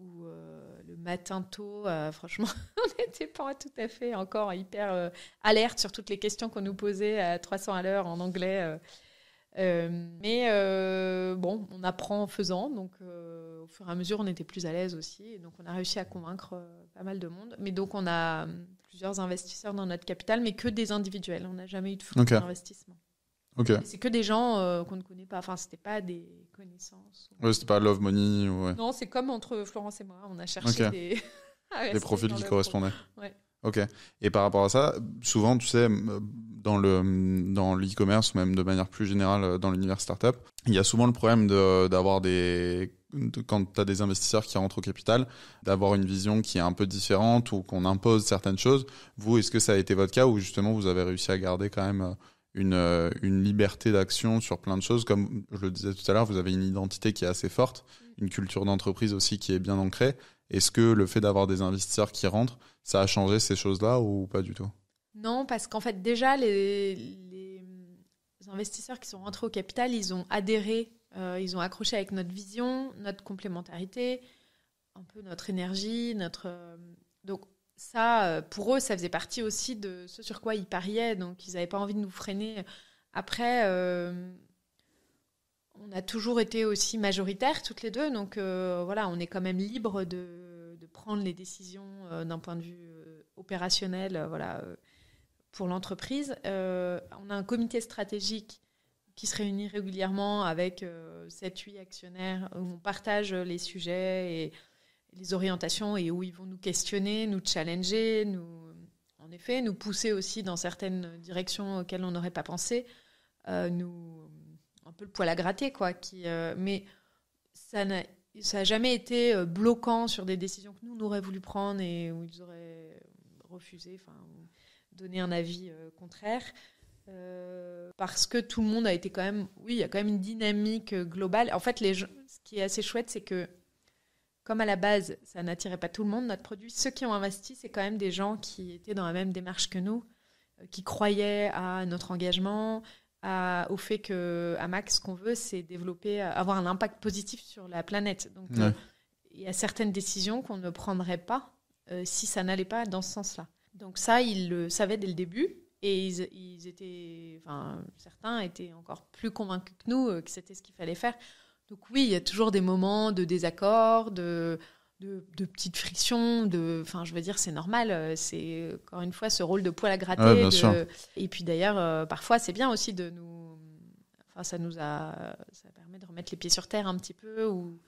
où euh, le matin tôt, euh, franchement, on n'était pas tout à fait encore hyper euh, alerte sur toutes les questions qu'on nous posait à 300 à l'heure en anglais. mais bon, on apprend en faisant, donc au fur et à mesure, on était plus à l'aise aussi, et donc on a réussi à convaincre pas mal de monde. Mais donc on a plusieurs investisseurs dans notre capital, mais que des individuels. On n'a jamais eu de fonds d'investissement. C'est que des gens qu'on ne connaît pas. Enfin, c'était pas des connaissances. c'était pas Love Money Non, c'est comme entre Florence et moi, on a cherché les profils qui correspondaient. Ok. Et par rapport à ça, souvent, tu sais, dans le dans l'e-commerce ou même de manière plus générale euh, dans l'univers startup, il y a souvent le problème d'avoir des quand tu as des investisseurs qui rentrent au capital, d'avoir une vision qui est un peu différente ou qu'on impose certaines choses. Vous, est-ce que ça a été votre cas ou justement vous avez réussi à garder quand même euh, une, euh, une liberté d'action sur plein de choses. Comme je le disais tout à l'heure, vous avez une identité qui est assez forte, une culture d'entreprise aussi qui est bien ancrée. Est-ce que le fait d'avoir des investisseurs qui rentrent, ça a changé ces choses-là ou pas du tout Non, parce qu'en fait déjà, les, les, investisseurs qui sont rentrés au capital, ils ont adhéré, euh, ils ont accroché avec notre vision, notre complémentarité, un peu notre énergie, notre... Euh, donc ça, euh, pour eux, ça faisait partie aussi de ce sur quoi ils pariaient, donc ils n'avaient pas envie de nous freiner. Après, euh, on a toujours été aussi majoritaires toutes les deux, donc euh, voilà, on est quand même libre de, de, prendre les décisions d'un point de vue opérationnel, voilà, pour l'entreprise. on a un comité stratégique qui se réunit régulièrement avec 7-8 actionnaires où on partage les sujets et les orientations et où ils vont nous questionner, nous challenger, nous, en effet, nous pousser aussi dans certaines directions auxquelles on n'aurait pas pensé, euh, nous un peu le poil à gratter quoi. Qui, euh, mais ça n'a jamais été euh, bloquant sur des décisions que nous on aurait voulu prendre et où ils auraient refusé, enfin donné un avis contraire. parce que tout le monde a été quand même, oui, il y a quand même une dynamique globale. En fait, les ce qui est assez chouette, c'est que comme à la base, ça n'attirait pas tout le monde, notre produit, ceux qui ont investi, c'est quand même des gens qui étaient dans la même démarche que nous, euh, qui croyaient à notre engagement, au fait que à Max, ce qu'on veut, c'est développer, avoir un impact positif sur la planète. Donc, euh, il y a certaines décisions qu'on ne prendrait pas euh, si ça n'allait pas dans ce sens-là. Donc ça, ils le savaient dès le début et ils, étaient, certains étaient encore plus convaincus que nous que c'était ce qu'il fallait faire. Donc oui, il y a toujours des moments de désaccord, de, de, petites frictions, de, enfin, je veux dire, c'est normal. Euh, c'est encore une fois ce rôle de poil à gratter. Et puis d'ailleurs, euh, parfois, c'est bien aussi de nous, enfin, ça nous a, ça permet de remettre les pieds sur terre un petit peu ou,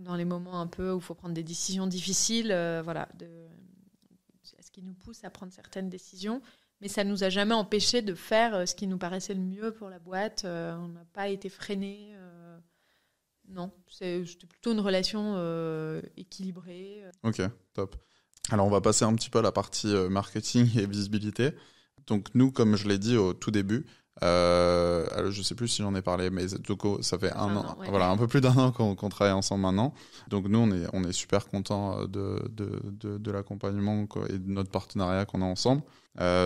dans les moments un peu où il faut prendre des décisions difficiles, euh, voilà, de, ce qui nous pousse à prendre certaines décisions. Mais ça nous a jamais empêché de faire ce qui nous paraissait le mieux pour la boîte. on n'a pas été freiné. Non, c'était plutôt une relation euh, équilibrée. Euh. Ok, top. Alors on va passer un petit peu à la partie euh, marketing et visibilité. Donc nous, comme je l'ai dit au tout début, euh, je sais plus si j'en ai parlé, mais Zoko, ça fait un, an, voilà, un peu plus d'un an qu'on travaille ensemble maintenant. Donc nous, on est, on est super content de, de, de, l'accompagnement et de notre partenariat qu'on a ensemble.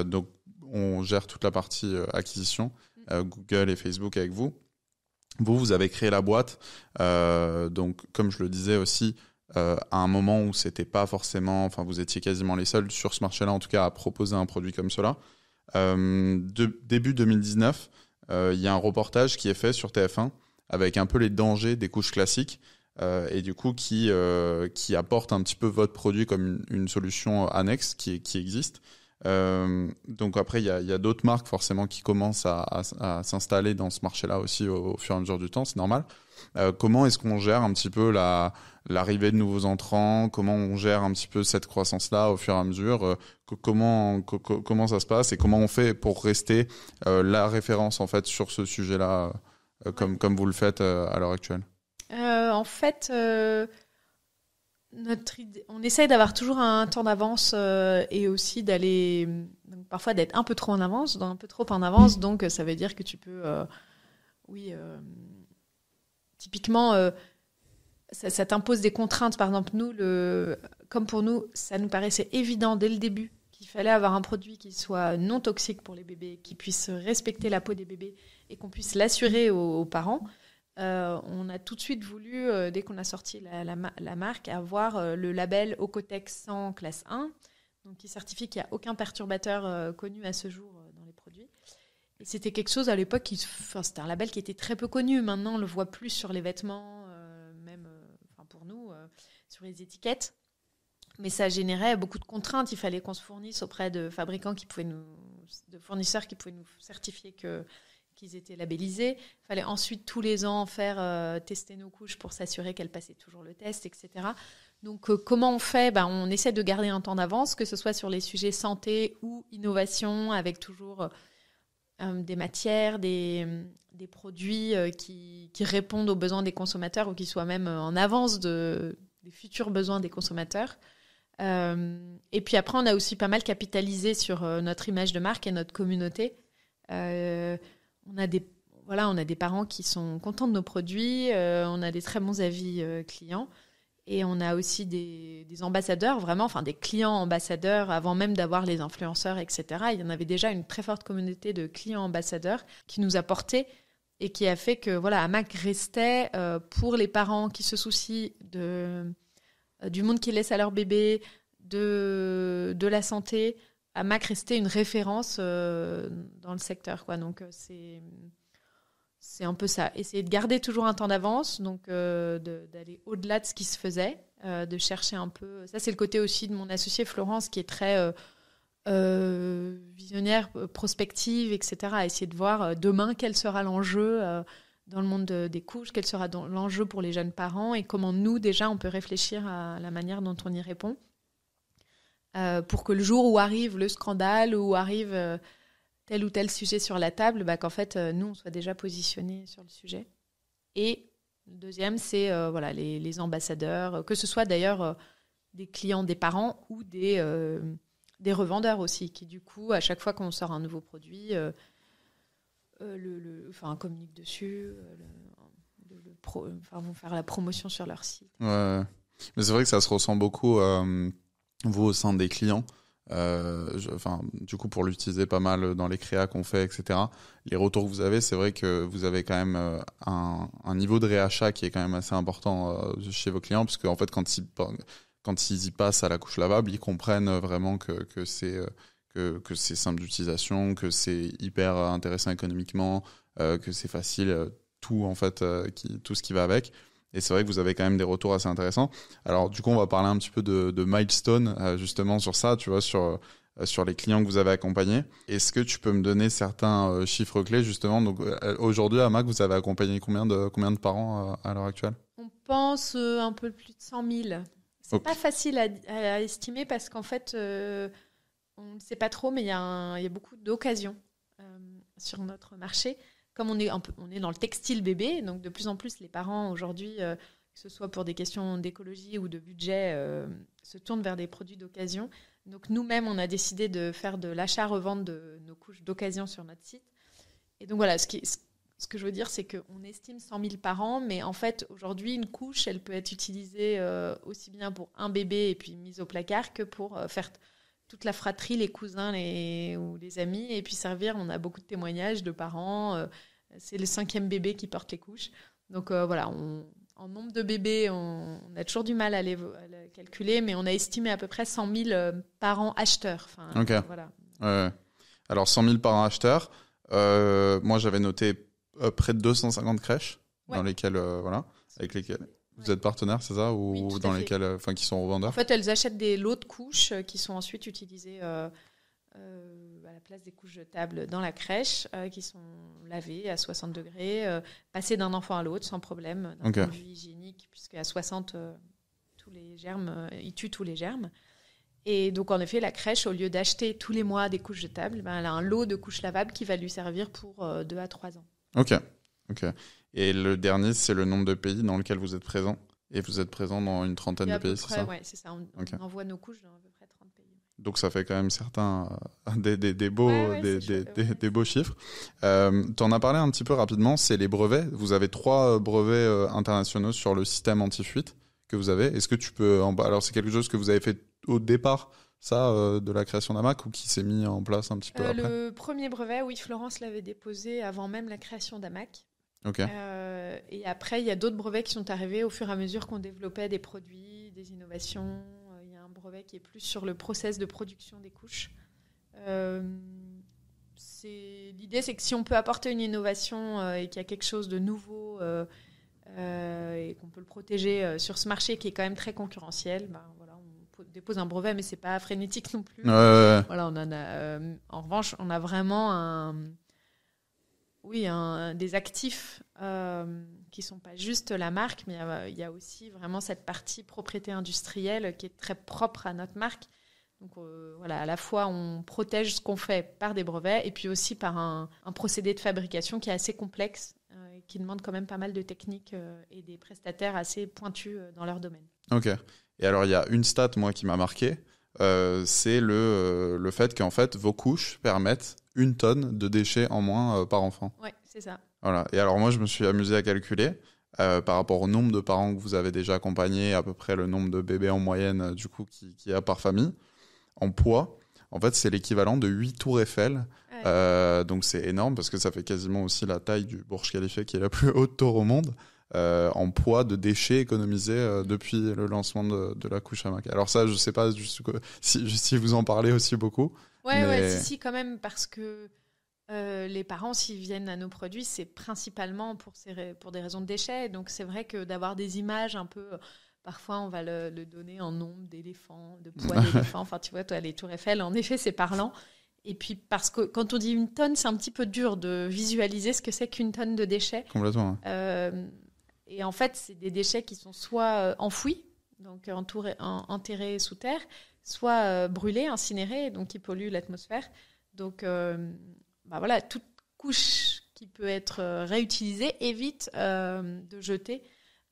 donc on gère toute la partie acquisition, mm. Google et Facebook avec vous. Vous, vous avez créé la boîte, euh, donc comme je le disais aussi, euh, à un moment où c'était pas forcément, enfin vous étiez quasiment les seuls sur ce marché-là, en tout cas à proposer un produit comme cela. Euh, début 2019, il y a un reportage qui est fait sur TF1 avec un peu les dangers des couches classiques et du coup qui, apporte un petit peu votre produit comme une, solution annexe qui existe. Euh, donc après, il y a, d'autres marques forcément qui commencent à, s'installer dans ce marché-là aussi au, fur et à mesure du temps, c'est normal. Euh, comment est-ce qu'on gère un petit peu la l'arrivée de nouveaux entrants Comment on gère un petit peu cette croissance-là au fur et à mesure euh, Comment comment ça se passe et comment on fait pour rester la référence en fait sur ce sujet-là, comme comme vous le faites à l'heure actuelle En fait on essaye d'avoir toujours un temps d'avance euh, et aussi d'aller parfois d'être un peu trop en avance, un peu trop en avance. Donc euh, ça veut dire que tu peux, euh, oui, typiquement, ça, t'impose des contraintes. Par exemple, nous, comme pour nous, ça nous paraissait évident dès le début qu'il fallait avoir un produit qui soit non toxique pour les bébés, qui puisse respecter la peau des bébés et qu'on puisse l'assurer aux, parents. Euh, on a tout de suite voulu, euh, dès qu'on a sorti la, marque, avoir euh, le label Ocotex 100 classe 1, donc qui certifie qu'il n'y a aucun perturbateur connu à ce jour dans les produits. c'était quelque chose à l'époque c'était un label qui était très peu connu. Maintenant, on le voit plus sur les vêtements, même, pour nous, sur les étiquettes. Mais ça générait beaucoup de contraintes. Il fallait qu'on se fournisse auprès de fabricants qui pouvaient nous, de fournisseurs qui pouvaient nous certifier que qu'ils étaient labellisés. Il fallait ensuite tous les ans faire euh, tester nos couches pour s'assurer qu'elles passaient toujours le test, etc. Donc euh, comment on fait ben, On essaie de garder un temps d'avance, que ce soit sur les sujets santé ou innovation, avec toujours euh, des matières, des, produits qui, répondent aux besoins des consommateurs ou qui soient même en avance de, des futurs besoins des consommateurs. et puis après, on a aussi pas mal capitalisé sur notre image de marque et notre communauté. Euh, on a des voilà, on a des parents qui sont contents de nos produits, euh, on a des très bons avis euh, clients et on a aussi des, ambassadeurs, vraiment, enfin des clients ambassadeurs avant même d'avoir les influenceurs, etc. Il y en avait déjà une très forte communauté de clients ambassadeurs qui nous a portés, et qui a fait que voilà, Amac restait euh, pour les parents qui se soucient du monde qu'ils laissent à leur bébé, de la santé, à Mac rester une référence euh, dans le secteur. Quoi. Donc, euh, c'est, c'est un peu ça. Essayer de garder toujours un temps d'avance, donc euh, d'aller au-delà de ce qui se faisait, de chercher un peu. Ça, c'est le côté aussi de mon associé Florence qui est très. visionnaire, prospective, etc. essayer de voir demain quel sera l'enjeu dans le monde des couches, quel sera l'enjeu pour les jeunes parents et comment nous, déjà, on peut réfléchir à la manière dont on y répond. Euh, pour que le jour où arrive le scandale, ou arrive euh, tel ou tel sujet sur la table, bah, qu'en fait, euh, nous, on soit déjà positionnés sur le sujet. Et le deuxième, c'est voilà, les, ambassadeurs, que ce soit d'ailleurs des clients des parents ou des, des revendeurs aussi, qui du coup, à chaque fois qu'on sort un nouveau produit, le, le, enfin, communiquent dessus, le, vont faire la promotion sur leur site. Ouais. Mais c'est vrai que ça se ressent beaucoup vous au sein des clients. Euh, enfin, du coup, pour l'utiliser pas mal dans les créas qu'on fait, etc. Les retours que vous avez, c'est vrai que vous avez quand même euh, un, niveau de réachat qui est quand même assez important euh, chez vos clients, parce qu'en en fait, quand ils, quand ils y passent à la couche lavable, ils comprennent vraiment que, que c'est que, que c'est simple d'utilisation, que c'est hyper intéressant économiquement, que c'est facile, tout en fait, tout ce qui va avec. Et c'est vrai que vous avez quand même des retours assez intéressants. Alors, du coup, on va parler un petit peu de, de milestone, euh, justement, sur ça, tu vois, sur, euh, sur les clients que vous avez accompagnés. Est-ce que tu peux me donner certains euh, chiffres clés, justement Donc, aujourd'hui, à MAC, vous avez accompagné combien de, combien de parents à l'heure actuelle On pense un peu plus de 100 000. C'est pas facile à, estimer parce qu'en fait, on ne sait pas trop, mais il y, a beaucoup d'occasions sur notre marché comme on est, on est dans le textile bébé, donc de plus en plus les parents aujourd'hui, euh, que ce soit pour des questions d'écologie ou de budget, euh, se tournent vers des produits d'occasion. Donc nous-mêmes, on a décidé de faire de l'achat-revente de nos couches d'occasion sur notre site. Et donc voilà, ce, qui, ce, que je veux dire, c'est qu'on estime 100 000 par mais en fait, aujourd'hui, une couche, elle peut être utilisée euh, aussi bien pour un bébé et puis mise au placard que pour faire toute la fratrie, les cousins les, ou les amis, et puis servir. On a beaucoup de témoignages de parents. Euh, c'est le cinquième bébé qui porte les couches. Donc euh, voilà, en nombre de bébés, on, a toujours du mal à les, calculer, mais on a estimé à peu près 100 000 euh, parents acheteurs. Enfin, Alors 100 000 parents acheteurs. moi, j'avais noté près de 250 crèches dans lesquelles, voilà, avec lesquelles. Vous êtes partenaire, c'est ça Ou dans lesquels, euh, enfin, qui sont revendeurs En fait, elles achètent des lots de couches euh, qui sont ensuite utilisées euh, à la place des couches jetables dans la crèche, qui sont lavées à 60 degrés, passées d'un enfant à l'autre sans problème, d'un vue hygiénique, puisque à 60, tous les germes, ils tuent tous les germes. Et donc, en effet, la crèche, au lieu d'acheter tous les mois des couches jetables, ben, elle a un lot de couches lavables qui va lui servir pour 2 à 3 ans. Ok. Ok. Et le dernier, c'est le nombre de pays dans lesquels vous êtes présent. Et vous êtes présent dans une trentaine de pays, c'est ça Oui, c'est ça. On, envoie nos couches dans à peu près 30 pays. Donc ça fait quand même certains euh, des, des, des, beaux, des, des, beaux chiffres. Euh, tu en as parlé un petit peu rapidement, c'est les brevets. Vous avez trois euh, brevets internationaux sur le système anti-fuite que vous avez. Est-ce que tu peux... En... Bah, alors c'est quelque chose que vous avez fait au départ ça de la création d'AMAC ou qui s'est mis en place un petit peu après Le premier brevet, oui, Florence l'avait déposé avant même la création d'AMAC. Euh, et après, il y a d'autres brevets qui sont arrivés au fur et à mesure qu'on développait des produits, des innovations. Euh, il y a un brevet qui est plus sur le process de production des couches. Euh, L'idée, c'est que si on peut apporter une innovation euh, et qu'il y a quelque chose de nouveau et qu'on peut le protéger sur ce marché qui est quand même très concurrentiel, ben, voilà, on dépose un brevet, mais c'est pas frénétique non plus. Voilà, on en, a, en revanche, on a vraiment un oui, des actifs euh, qui ne sont pas juste la marque, mais il y, a aussi vraiment cette partie propriété industrielle qui est très propre à notre marque. Donc euh, voilà, à la fois on protège ce qu'on fait par des brevets et puis aussi par un, procédé de fabrication qui est assez complexe euh, et qui demande quand même pas mal de techniques et des prestataires assez pointus dans leur domaine. Ok. Et alors il y a une stat moi qui m'a marqué, euh, c'est euh, le, fait qu'en fait, vos couches permettent une tonne de déchets en moins euh, par enfant. Oui, c'est ça. Et alors moi, je me suis amusé à calculer. par rapport au nombre de parents que vous avez déjà accompagnés, à peu près le nombre de bébés en moyenne du coup qui, y a par famille, en poids, en fait c'est l'équivalent de 8 tours Eiffel. donc c'est énorme parce que ça fait quasiment aussi la taille du Burj Khalifa qui est la plus haute tour au monde. Euh, en poids de déchets économisés euh, depuis le lancement de, la couche à maca. Alors ça, je ne sais pas si, vous en parlez aussi beaucoup. Oui, ouais, si, quand même, parce que euh, les parents, s'ils viennent à nos produits, c'est principalement pour, pour des raisons de déchets. Donc c'est vrai que d'avoir des images un peu... Parfois, on va le, donner en nombre d'éléphants, de poids d'éléphants. Enfin, tu vois, toi, les tours Eiffel, en effet, c'est parlant. Et puis parce que quand on dit une tonne, c'est un petit peu dur de visualiser ce que c'est qu'une tonne de déchets. Complètement. Euh, et en fait, c'est des déchets qui sont soit euh, enfouis, donc euh, enterrés sous terre, soit euh, brûlés, incinérés, donc qui polluent l'atmosphère. Donc, bah voilà, toute couche qui peut être réutilisée évite de jeter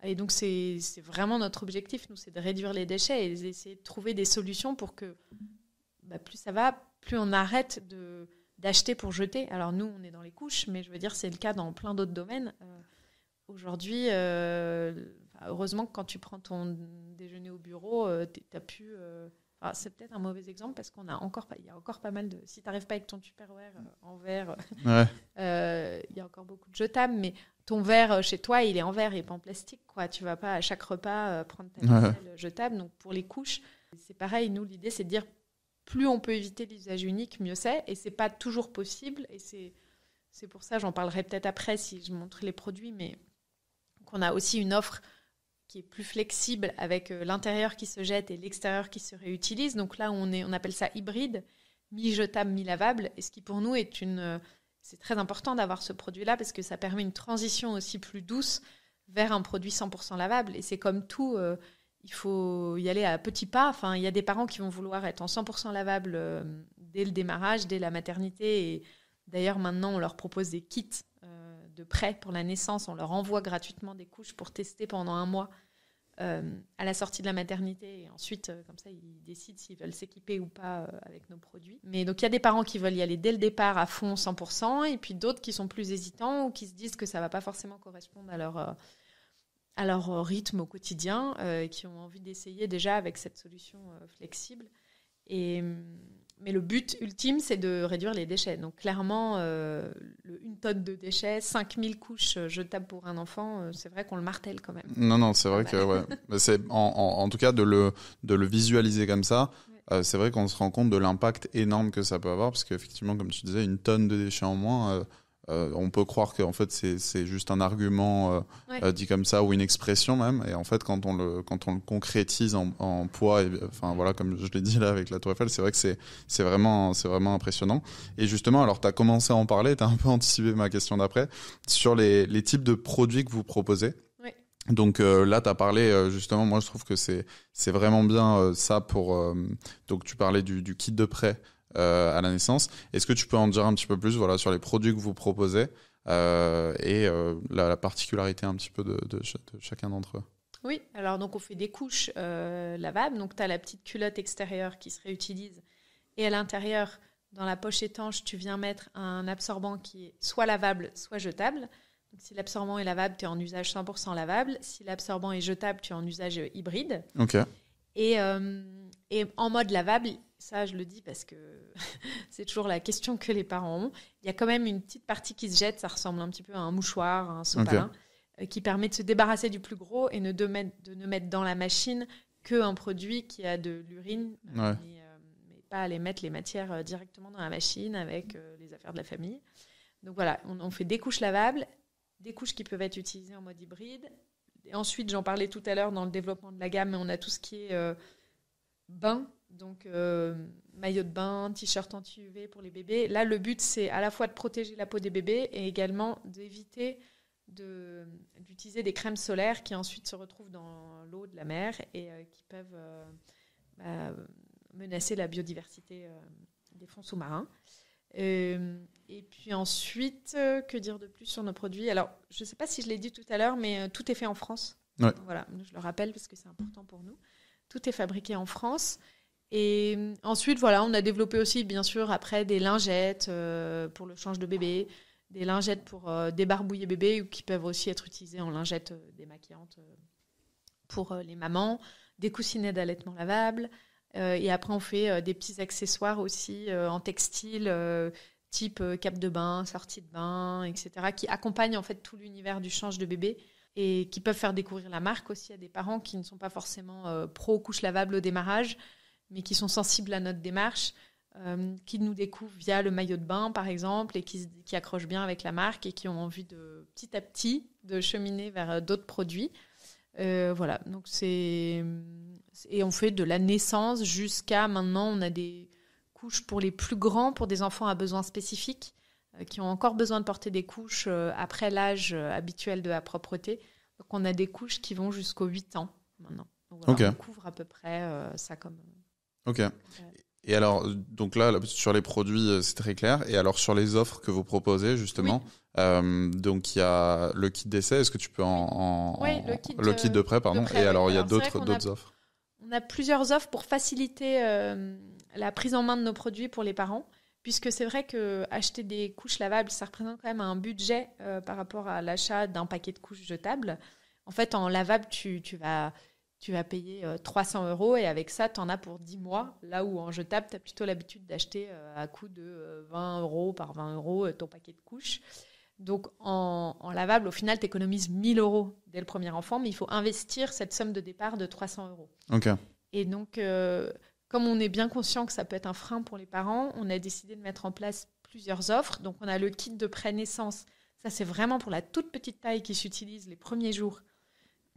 et donc, c'est vraiment notre objectif, nous, c'est de réduire les déchets et d'essayer de trouver des solutions pour que bah, plus ça va, plus on arrête d'acheter pour jeter. Alors, nous, on est dans les couches, mais je veux dire, c'est le cas dans plein d'autres domaines aujourd'hui, euh, heureusement que quand tu prends ton déjeuner au bureau, euh, tu as pu. Euh, c'est peut-être un mauvais exemple parce qu'on a encore pas, il y a encore pas mal de. Si tu n'arrives pas avec ton Tupperware en verre, il y a encore beaucoup de jetables, mais ton verre chez toi, il est en verre et pas en plastique, quoi. Tu vas pas à chaque repas prendre ta jetable. Donc pour les couches, c'est pareil. Nous, l'idée, c'est de dire plus on peut éviter l'usage unique, mieux c'est. Et c'est pas toujours possible. Et c'est c'est pour ça, j'en parlerai peut-être après si je montre les produits, mais on a aussi une offre qui est plus flexible avec euh, l'intérieur qui se jette et l'extérieur qui se réutilise. Donc là, on, est, on appelle ça hybride, mi-jetable, mi-lavable. Et ce qui pour nous est une... Euh, c'est très important d'avoir ce produit-là parce que ça permet une transition aussi plus douce vers un produit 100% lavable. Et c'est comme tout, euh, il faut y aller à petits pas. Enfin, il y a des parents qui vont vouloir être en 100% lavable dès le démarrage, dès la maternité. Et d'ailleurs, maintenant, on leur propose des kits de prêt pour la naissance. On leur envoie gratuitement des couches pour tester pendant un mois euh, à la sortie de la maternité. Et ensuite, euh, comme ça, ils décident s'ils veulent s'équiper ou pas euh, avec nos produits. Mais donc, il y a des parents qui veulent y aller dès le départ à fond, 100%, et puis d'autres qui sont plus hésitants ou qui se disent que ça va pas forcément correspondre à leur, à leur rythme au quotidien, et qui ont envie d'essayer déjà avec cette solution flexible. Et hum, mais le but ultime, c'est de réduire les déchets. Donc clairement, euh, une tonne de déchets, 5000 couches euh, jetables pour un enfant, euh, c'est vrai qu'on le martèle quand même. Non, non, c'est vrai ah que, bah. en, tout cas, de le, de le visualiser comme ça, c'est vrai qu'on se rend compte de l'impact énorme que ça peut avoir, parce qu'effectivement, comme tu disais, une tonne de déchets en moins, euh, on peut croire que en fait c'est juste un argument euh, euh, dit comme ça ou une expression même et en fait quand on le concrétise en, poids voilà comme je l'ai dit là avec la Tour Eiffel c'est vrai que c'est vraiment impressionnant et justement alors tu as commencé à en parler tu as un peu anticipé ma question d'après sur les types de produits que vous proposez donc là, tu as parlé, justement, moi je trouve que c'est vraiment bien ça pour... donc tu parlais du kit de prêt euh, à la naissance. Est-ce que tu peux en dire un petit peu plus voilà, sur les produits que vous proposez euh, et euh, la, particularité un petit peu de, chacun d'entre eux oui, alors donc on fait des couches lavables. Donc tu as la petite culotte extérieure qui se réutilise et à l'intérieur, dans la poche étanche, tu viens mettre un absorbant qui est soit lavable, soit jetable. si l'absorbant est lavable, tu es en usage 100% lavable. Si l'absorbant est jetable, tu es en usage hybride. Et, et, en mode lavable, ça je le dis parce que c'est toujours la question que les parents ont, il y a quand même une petite partie qui se jette, ça ressemble un petit peu à un mouchoir, un sopalin, euh, qui permet de se débarrasser du plus gros et de, mettre, de ne mettre dans la machine qu'un produit qui a de l'urine, euh, euh, mais, pas aller mettre les matières directement dans la machine avec les affaires de la famille. Donc voilà, on, on fait des couches lavables, des couches qui peuvent être utilisées en mode hybride. Et ensuite, j'en parlais tout à l'heure dans le développement de la gamme, mais on a tout ce qui est bain, donc, euh, maillot de bain, t-shirt anti-UV pour les bébés. Là, le but, c'est à la fois de protéger la peau des bébés et également d'éviter d'utiliser des crèmes solaires qui ensuite se retrouvent dans l'eau de la mer et euh, qui peuvent euh, bah, menacer la biodiversité des fonds sous-marins. et puis ensuite, que dire de plus sur nos produits Alors, je ne sais pas si je l'ai dit tout à l'heure, mais tout est fait en France. Voilà, je le rappelle parce que c'est important pour nous. Tout est fabriqué en France. Et euh, ensuite, voilà, on a développé aussi, bien sûr, après des lingettes euh, pour le change de bébé, des lingettes pour euh, débarbouiller bébé, qui peuvent aussi être utilisées en lingettes démaquillantes pour les mamans, des coussinets d'allaitement lavables. et après, on fait des petits accessoires aussi en textile, type cape de bain, sortie de bain, etc., qui accompagnent en fait tout l'univers du change de bébé et qui peuvent faire découvrir la marque aussi à des parents qui ne sont pas forcément pro couche lavable au démarrage mais qui sont sensibles à notre démarche, euh, qui nous découvrent via le maillot de bain, par exemple, et qui, accrochent bien avec la marque et qui ont envie de petit à petit de cheminer vers euh, d'autres produits. Euh, voilà, donc c'est. Et on fait de la naissance jusqu'à maintenant, on a des couches pour les plus grands, pour des enfants à besoins spécifiques, qui ont encore besoin de porter des couches après l'âge habituel de la propreté. Donc on a des couches qui vont jusqu'aux 8 ans maintenant. Donc On couvre à peu près ça comme, Ok. Et alors, donc là, sur les produits, euh, c'est très clair. Et alors, sur les offres que vous proposez, justement, euh, donc il y a le kit d'essai. Est-ce que tu peux en. oui, le kit, de, euh, prêt, pardon. et alors, il y a d'autres offres On a plusieurs offres pour faciliter la prise en main de nos produits pour les parents. Puisque c'est vrai que acheter des couches lavables, ça représente quand même un budget par rapport à l'achat d'un paquet de couches jetables. En fait, en lavable, tu, tu vas tu vas payer 300 euh, euros et avec ça, tu en as pour 10 mois. Là où en jetable, tu as plutôt l'habitude d'acheter euh, à coût de 20 euh, euros par 20 euros ton paquet de couches. Donc en, lavable, au final, tu économises 1000 euros dès le premier enfant, mais il faut investir cette somme de départ de 300 euros. Et donc, comme on est bien conscient que ça peut être un frein pour les parents, on a décidé de mettre en place plusieurs offres. Donc on a le kit de pré-naissance. Ça, c'est vraiment pour la toute petite taille qui s'utilise les premiers jours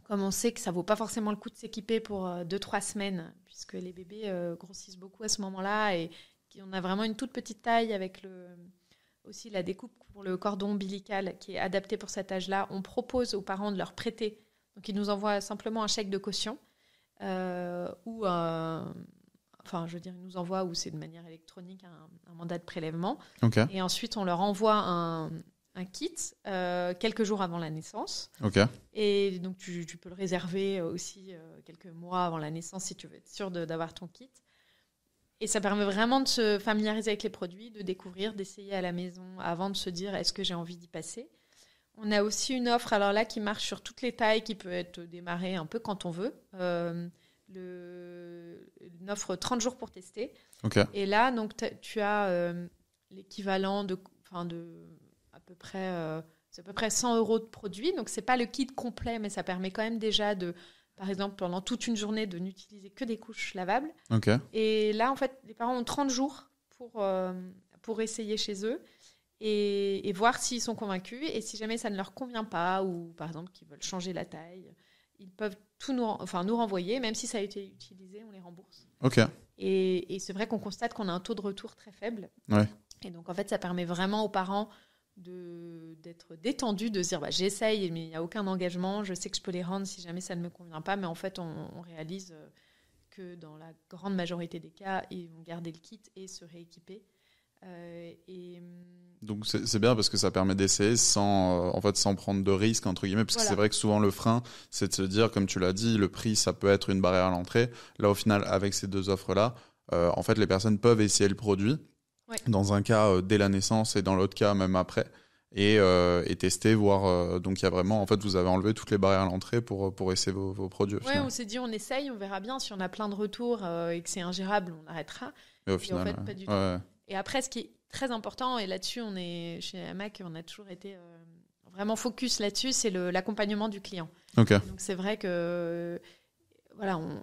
comme on sait que ça vaut pas forcément le coup de s'équiper pour 2-3 euh, semaines, puisque les bébés euh, grossissent beaucoup à ce moment-là et on a vraiment une toute petite taille avec aussi la découpe pour le cordon ombilical qui est adapté pour cet âge-là. On propose aux parents de leur prêter. Donc ils nous envoient simplement un chèque de caution euh, ou Enfin, je veux dire, ils nous envoient, ou c'est de manière électronique, un, mandat de prélèvement. Et ensuite, on leur envoie un, un kit euh, quelques jours avant la naissance. Et donc tu, peux le réserver euh, aussi euh, quelques mois avant la naissance si tu veux être sûr d'avoir ton kit. Et ça permet vraiment de se familiariser avec les produits, de découvrir, d'essayer à la maison avant de se dire est-ce que j'ai envie d'y passer. On a aussi une offre alors là qui marche sur toutes les tailles, qui peut être démarrée un peu quand on veut. le, une offre 30 jours pour tester. Et là donc tu as l'équivalent de, de peu près, euh, à peu près 100 euros de produits. Donc, c'est pas le kit complet, mais ça permet quand même déjà de, par exemple, pendant toute une journée, de n'utiliser que des couches lavables. Et là, en fait, les parents ont 30 jours pour, euh, pour essayer chez eux. Et, voir s'ils sont convaincus. Et si jamais ça ne leur convient pas, ou par exemple qu'ils veulent changer la taille, ils peuvent tout nous, enfin, nous renvoyer, même si ça a été utilisé, on les rembourse. Ok. Et, et c'est vrai qu'on constate qu'on a un taux de retour très faible. Et donc, en fait, ça permet vraiment aux parents d'être détendu, de dire bah, j'essaye, mais il n'y a aucun engagement, je sais que je peux les rendre si jamais ça ne me convient pas, mais en fait on, réalise euh, que dans la grande majorité des cas, ils vont garder le kit et se rééquiper. Euh, et... Hum, Donc c'est bien parce que ça permet d'essayer sans, euh, en fait, sans prendre de risque, entre guillemets, parce que c'est vrai que souvent le frein, c'est de se dire, comme tu l'as dit, le prix, ça peut être une barrière à l'entrée. Là, au final, avec ces deux offres-là, en fait, les personnes peuvent essayer le produit, dans un cas, euh, dès la naissance et dans l'autre cas, même après. Et, euh, et tester, voir. Euh, donc, il y a vraiment. En fait, vous avez enlevé toutes les barrières à l'entrée pour, pour essayer vos, produits. Oui, on s'est dit, on essaye, on verra bien. Si on a plein de retours et que c'est ingérable, on arrêtera. Mais au et final. pas du Et après, ce qui est très important, et là-dessus, on est chez AMAC, on a toujours été vraiment focus là-dessus, c'est l'accompagnement du client. Donc, c'est vrai que. Voilà, on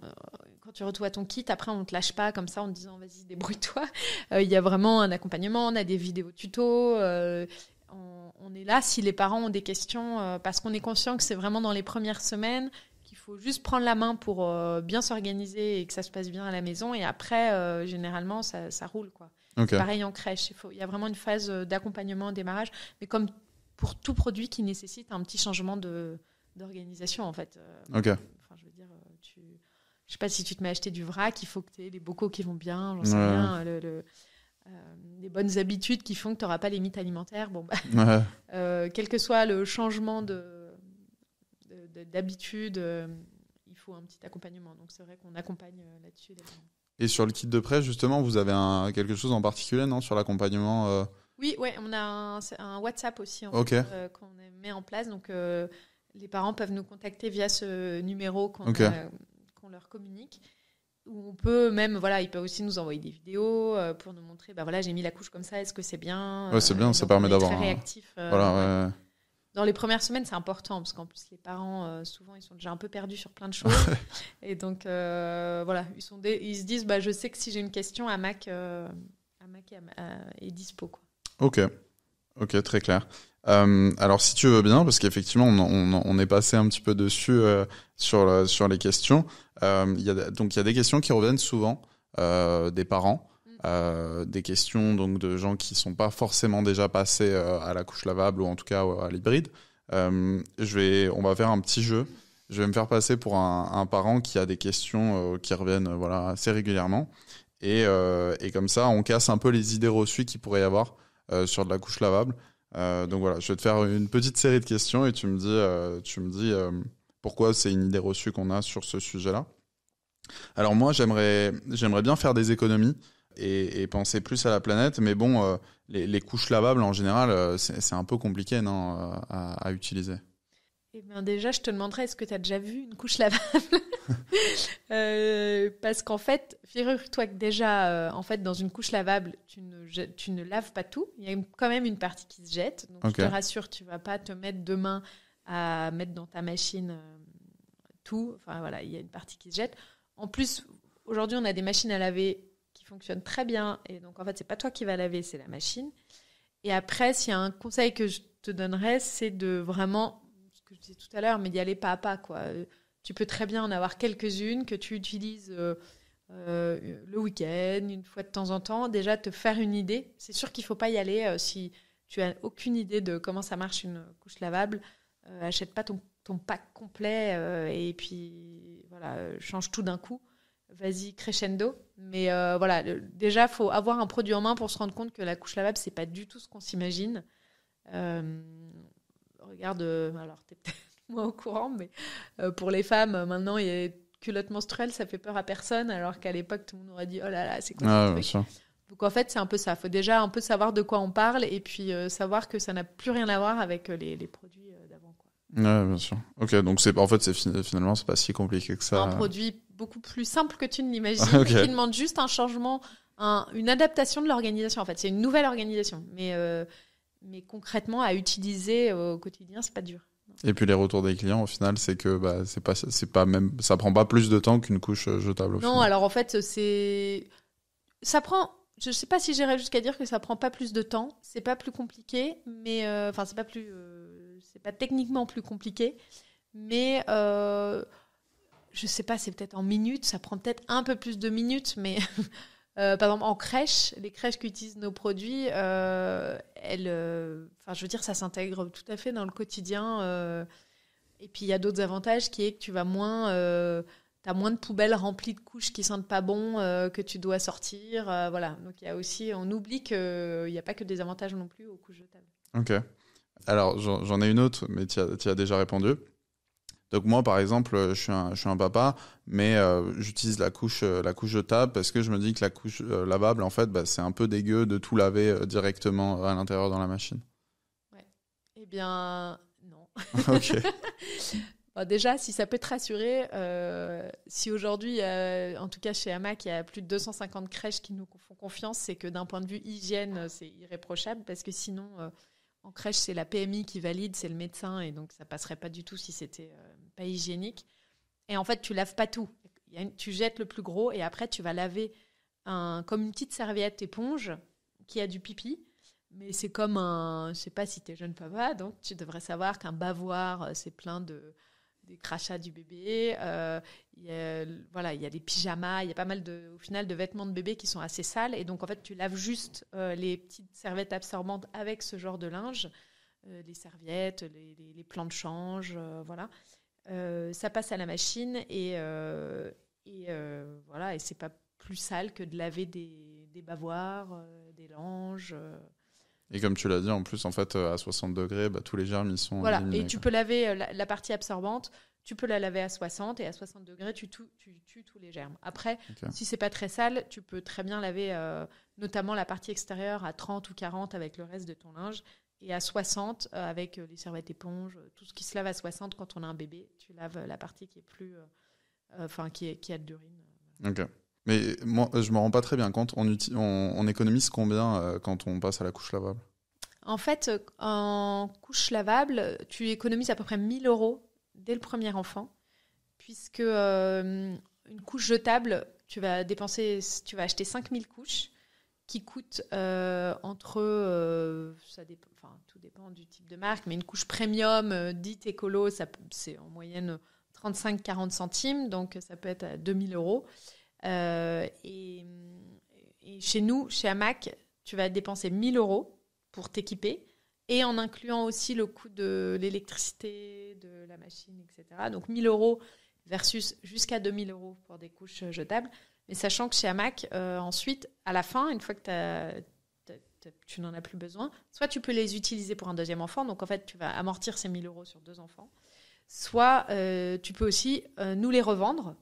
quand tu retrouves ton kit, après, on ne te lâche pas comme ça en te disant vas-y, débrouille-toi. Euh, il y a vraiment un accompagnement, on a des vidéos tuto. Euh, on, est là si les parents ont des questions, euh, parce qu'on est conscient que c'est vraiment dans les premières semaines qu'il faut juste prendre la main pour bien s'organiser et que ça se passe bien à la maison. Et après, généralement, ça, roule. quoi. Pareil en crèche. Il, il y a vraiment une phase d'accompagnement au démarrage. Mais comme pour tout produit qui nécessite un petit changement de, d'organisation, en fait. ok. Enfin, je veux dire je ne sais pas si tu te mets à acheter du vrac, il faut que tu aies les bocaux qui vont bien, j'en sais rien, euh, les bonnes habitudes qui font que tu n'auras pas les mythes alimentaires. Bon, bah, euh, quel que soit le changement d'habitude, euh, il faut un petit accompagnement. Donc c'est vrai qu'on accompagne là-dessus. Et sur le kit de presse, justement, vous avez quelque chose en particulier, non, sur l'accompagnement Oui, ouais, on a un, WhatsApp aussi qu'on met en place. Donc les parents peuvent nous contacter via ce numéro qu'on a, on leur communique. Où on peut même, voilà, ils peuvent aussi nous envoyer des vidéos euh, pour nous montrer, bah voilà, j'ai mis la couche comme ça, est-ce que c'est bien ouais, c'est euh, bien, ça permet d'avoir. Très réactif. Euh, Dans les premières semaines, c'est important parce qu'en plus, les parents, souvent, ils sont déjà un peu perdus sur plein de choses. et donc, voilà, ils, sont ils se disent, bah, je sais que si j'ai une question, à Mac, est, dispo. Ok, ok, très clair. Euh, alors si tu veux bien, parce qu'effectivement on, est passé un petit peu dessus euh, sur, les questions. Euh, donc il y a des questions qui reviennent souvent des parents, mm. des questions donc de gens qui sont pas forcément déjà passés à la couche lavable ou en tout cas à l'hybride. je vais, on va faire un petit jeu. Je vais me faire passer pour un, parent qui a des questions qui reviennent voilà assez régulièrement. Et, et, comme ça, on casse un peu les idées reçues qu'il pourrait y avoir sur de la couche lavable. Euh, donc voilà, je vais te faire une petite série de questions et tu me dis, euh, tu me dis euh, pourquoi c'est une idée reçue qu'on a sur ce sujet-là. Alors moi, j'aimerais, bien faire des économies et, penser plus à la planète, mais bon, les, couches lavables en général, c'est, un peu compliqué à utiliser. Eh bien déjà, je te demanderais, est-ce que tu as déjà vu une couche lavable euh, Parce qu'en fait, figure-toi que déjà, euh, en fait, dans une couche lavable, tu ne, tu ne laves pas tout. Il y a quand même une partie qui se jette. Donc je te rassure, tu ne vas pas te mettre demain à mettre dans ta machine euh, tout. Enfin voilà, il y a une partie qui se jette. En plus, aujourd'hui, on a des machines à laver qui fonctionnent très bien. Et donc en fait, c'est pas toi qui vas laver, c'est la machine. Et après, s'il y a un conseil que je te donnerais, c'est de vraiment je disais tout à l'heure, mais d'y aller pas à pas. Quoi. Euh, tu peux très bien en avoir quelques-unes que tu utilises euh, euh, le week-end, une fois de temps en temps. Déjà, te faire une idée. C'est sûr qu'il ne faut pas y aller si tu n'as aucune idée de comment ça marche une couche lavable. achète pas ton, pack complet et puis voilà, change tout d'un coup. Vas-y crescendo, mais voilà, déjà faut avoir un produit en main pour se rendre compte que la couche lavable ce n'est pas du tout ce qu'on s'imagine regarde, euh, alors t'es peut-être moins au courant, mais euh, pour les femmes, euh, maintenant, il y a culotte menstruelle, ça fait peur à personne, alors qu'à l'époque, tout le monde aurait dit, oh là là, c'est quoi ah, ce truc Donc en fait, c'est un peu ça. Il faut déjà un peu savoir de quoi on parle et puis savoir que ça n'a plus rien à voir avec les, produits d'avant. Oui, bien sûr. Ok, donc c'est en fait, c'est finalement, c'est pas si compliqué que ça. Un produit beaucoup plus simple que tu ne l'imagines, qui demande juste un changement, une adaptation de l'organisation. En fait, c'est une nouvelle organisation, mais mais concrètement, à utiliser au quotidien, c'est pas dur. Et puis les retours des clients, au final, c'est que bah, c'est pas, c'est pas même, ça prend pas plus de temps qu'une couche euh, jetable. non, alors en fait, c'est, ça prend. Je sais pas si j'irais jusqu'à dire que ça prend pas plus de temps. C'est pas plus compliqué, mais euh, enfin, c'est pas plus, euh, c'est pas techniquement plus compliqué, mais euh... je sais pas, c'est peut-être en minutes. Ça prend peut-être un peu plus de minutes, mais Euh, par exemple, en crèche, les crèches qui utilisent nos produits, euh, euh, je veux dire, ça s'intègre tout à fait dans le quotidien. et puis, il y a d'autres avantages qui est que tu vas moins, as moins de poubelles remplies de couches qui sentent pas bon, que tu dois sortir, voilà. Donc, il y a aussi, on oublie qu'il n'y a pas que des avantages non plus aux couches jetables. Ok. Alors, j'en ai une autre, mais tu as, déjà répondu. Donc moi, par exemple, euh, je suis un, je suis un papa, mais euh, j'utilise la couche, euh, la couche jetable parce que je me dis que la couche lavable, en fait, bah, c'est un peu dégueu de tout laver directement à l'intérieur dans la machine. Ouais. Eh bien, non. ok. déjà, si ça peut te rassurer, si aujourd'hui, en tout cas chez Hamac, il y a plus de 250 crèches qui nous font confiance, c'est que d'un point de vue hygiène, c'est irréprochable parce que sinon, en crèche, c'est la PMI qui valide, c'est le médecin, et donc ça passerait pas du tout si c'était pas hygiénique. Et en fait, tu laves pas tout. Tu jettes le plus gros et après, tu vas laver un, comme une petite serviette éponge qui a du pipi. Mais c'est comme un. Je sais pas si tu es jeune papa, donc tu devrais savoir qu'un bavoir, euh, c'est plein de des crachats du bébé. Euh, voilà, il y a des pyjamas, il y a pas mal de, au final, de vêtements de bébé qui sont assez sales. Et donc, en fait, tu laves juste euh, les petites serviettes absorbantes avec ce genre de linge, les serviettes, les, les, les plans de change, voilà. Euh, ça passe à la machine et, euh, et euh, voilà, et c'est pas plus sale que de laver des, bavoirs, des langes. Et comme tu l'as dit, en plus, en fait, à 60 degrés, bah, tous les germes, ils sont. Voilà, et tu peux laver la, partie absorbante, tu peux la laver à 60 et à 60 degrés, tu tues tous les germes. Après, si c'est pas très sale, tu peux très bien laver notamment la partie extérieure à 30 ou 40 avec le reste de ton linge. Et à 60, euh, avec euh, les serviettes éponges, euh, tout ce qui se lave à 60 quand on a un bébé, tu laves la partie qui est plus. Enfin, qui, a de l'urine. Ok. Mais moi, je ne me rends pas très bien compte. On, on, économise combien quand on passe à la couche lavable En fait, en couche lavable, tu économises à peu près 1000 euros dès le premier enfant, puisque une couche jetable, tu vas dépenser, tu vas acheter 5000 couches qui coûtent entre, ça dépend, enfin tout dépend du type de marque, mais une couche premium euh, dite écolo, c'est en moyenne 35-40 centimes, donc ça peut être à 2000 euros. Euh, et, chez nous, chez Amac, tu vas dépenser 1000 euros pour t'équiper et en incluant aussi le coût de l'électricité, de la machine, etc. Donc 1000 euros versus jusqu'à 2000 euros pour des couches jetables. Mais sachant que chez Amac, euh, ensuite, à la fin, une fois que tu as tu n'en as plus besoin. Soit tu peux les utiliser pour un deuxième enfant, donc en fait tu vas amortir ces 1000 euros sur deux enfants. Soit euh, tu peux aussi euh, nous les revendre.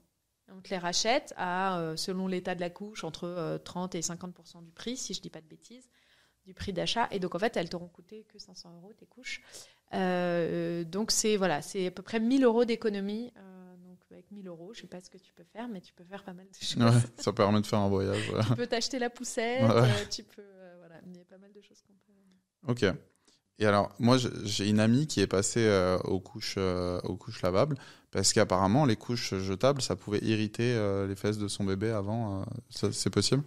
On te les rachète à, euh, selon l'état de la couche, entre 30 et 50 du prix, si je ne dis pas de bêtises, du prix d'achat. Et donc en fait, elles t'auront coûté que 500 euros tes couches. donc c'est voilà, c'est à peu près 1000 euros d'économie 1000 euros. Je sais pas ce que tu peux faire, mais tu peux faire pas mal de choses. ça permet de faire un voyage. tu peux t'acheter la poussette, tu peux. Euh, voilà, il y a pas mal de choses qu'on peut. Ok. Et alors, moi, j'ai une amie qui est passée euh, aux, couches, euh, aux couches lavables parce qu'apparemment, les couches jetables, ça pouvait irriter les fesses de son bébé avant. c'est possible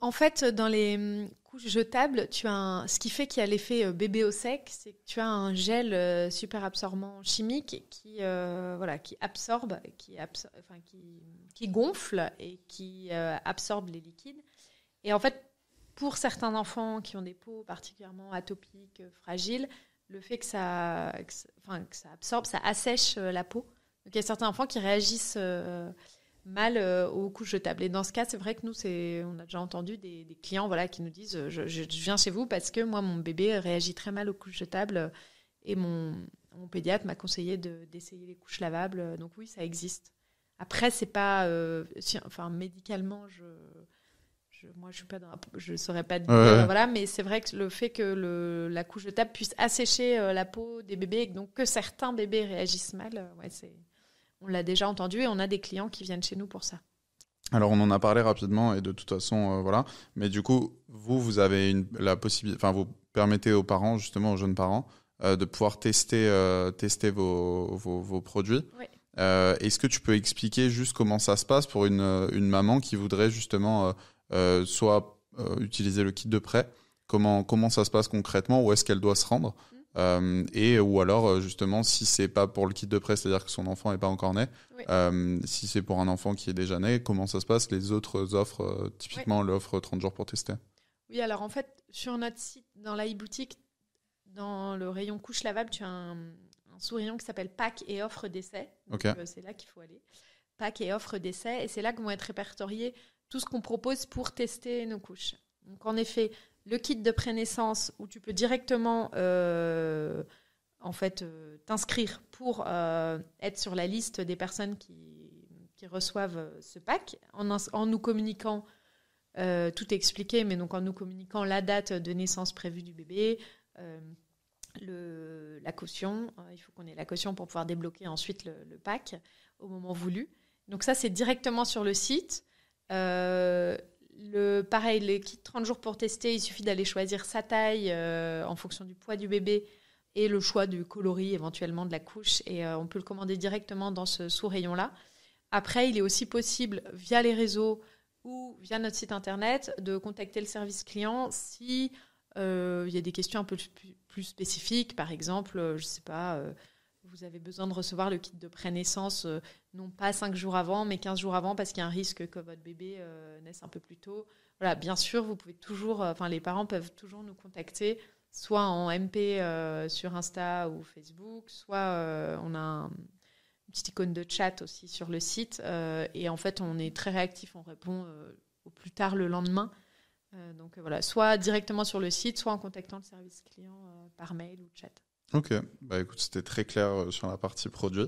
en fait, dans les jetable, tu as ce qui fait qu'il y a l'effet euh, bébé au sec, c'est que tu as un gel euh, super absorbant chimique qui, euh, voilà, qui absorbe, qui, enfin, qui, gonfle et qui absorbe les liquides. Et en fait, pour certains enfants qui ont des peaux particulièrement atopiques, fragiles, le fait que ça, enfin, que ça absorbe, ça assèche la peau. Donc il y a certains enfants qui réagissent mal euh, aux couches jetables. Et dans ce cas, c'est vrai que nous, c'est, on a déjà entendu des, clients voilà, qui nous disent je, viens chez vous parce que moi, mon bébé réagit très mal aux couches jetables et mon, mon pédiatre m'a conseillé de, d'essayer les couches lavables. Donc oui, ça existe. Après, c'est pas. Euh, enfin, médicalement, je. je moi, je pas saurais pas dire, voilà, mais c'est vrai que le fait que le, la couche de jetable puisse assécher euh, la peau des bébés, et donc que certains bébés réagissent mal, ouais, c'est, on l'a déjà entendu et on a des clients qui viennent chez nous pour ça. Alors on en a parlé rapidement et de toute façon euh, voilà, mais du coup vous vous avez la possibilité, enfin vous permettez aux parents justement aux jeunes parents euh, de pouvoir tester euh, tester vos, produits. Est-ce que tu peux expliquer juste comment ça se passe pour une, maman qui voudrait justement soit utiliser le kit de prêt, comment comment ça se passe concrètement, où est-ce qu'elle doit se rendre euh, et ou alors euh, justement si c'est pas pour le kit de presse, c'est-à-dire que son enfant n'est pas encore né, euh, si c'est pour un enfant qui est déjà né, comment ça se passe les autres offres, typiquement l'offre 30 jours pour tester Oui, alors en fait sur notre site, dans la e-boutique, dans le rayon couche lavable, tu as un, sous-rayon qui s'appelle pack et offre d'essai. C'est là qu'il faut aller. Pack et offre d'essai, et c'est là que vont être répertoriés tout ce qu'on propose pour tester nos couches. Donc en effet, le kit de prénaissance où tu peux directement euh, en fait euh, t'inscrire pour euh, être sur la liste des personnes qui, reçoivent ce pack en, en nous communiquant tout expliqué, mais donc en nous communiquant la date de naissance prévue du bébé, le, la caution, hein, il faut qu'on ait la caution pour pouvoir débloquer ensuite le, le pack au moment voulu. Donc ça c'est directement sur le site le, pareil, les kits 30 jours pour tester, il suffit d'aller choisir sa taille euh, en fonction du poids du bébé et le choix du coloris éventuellement de la couche. Et euh, on peut le commander directement dans ce sous-rayon-là. Après, il est aussi possible, via les réseaux ou via notre site internet, de contacter le service client si euh, il y a des questions un peu plus spécifiques. Par exemple, je ne sais pas, vous avez besoin de recevoir le kit de prénaissance non pas 5 jours avant, mais 15 jours avant, parce qu'il y a un risque que votre bébé euh, naisse un peu plus tôt. Voilà, bien sûr, vous pouvez toujours, euh, enfin, les parents peuvent toujours nous contacter, soit en MP euh, sur Insta ou Facebook, soit on a une petite icône de chat aussi sur le site. et en fait, on est très réactif, on répond au plus tard le lendemain. donc voilà, soit directement sur le site, soit en contactant le service client par mail ou chat. Ok, bah écoute, c'était très clair sur la partie produit.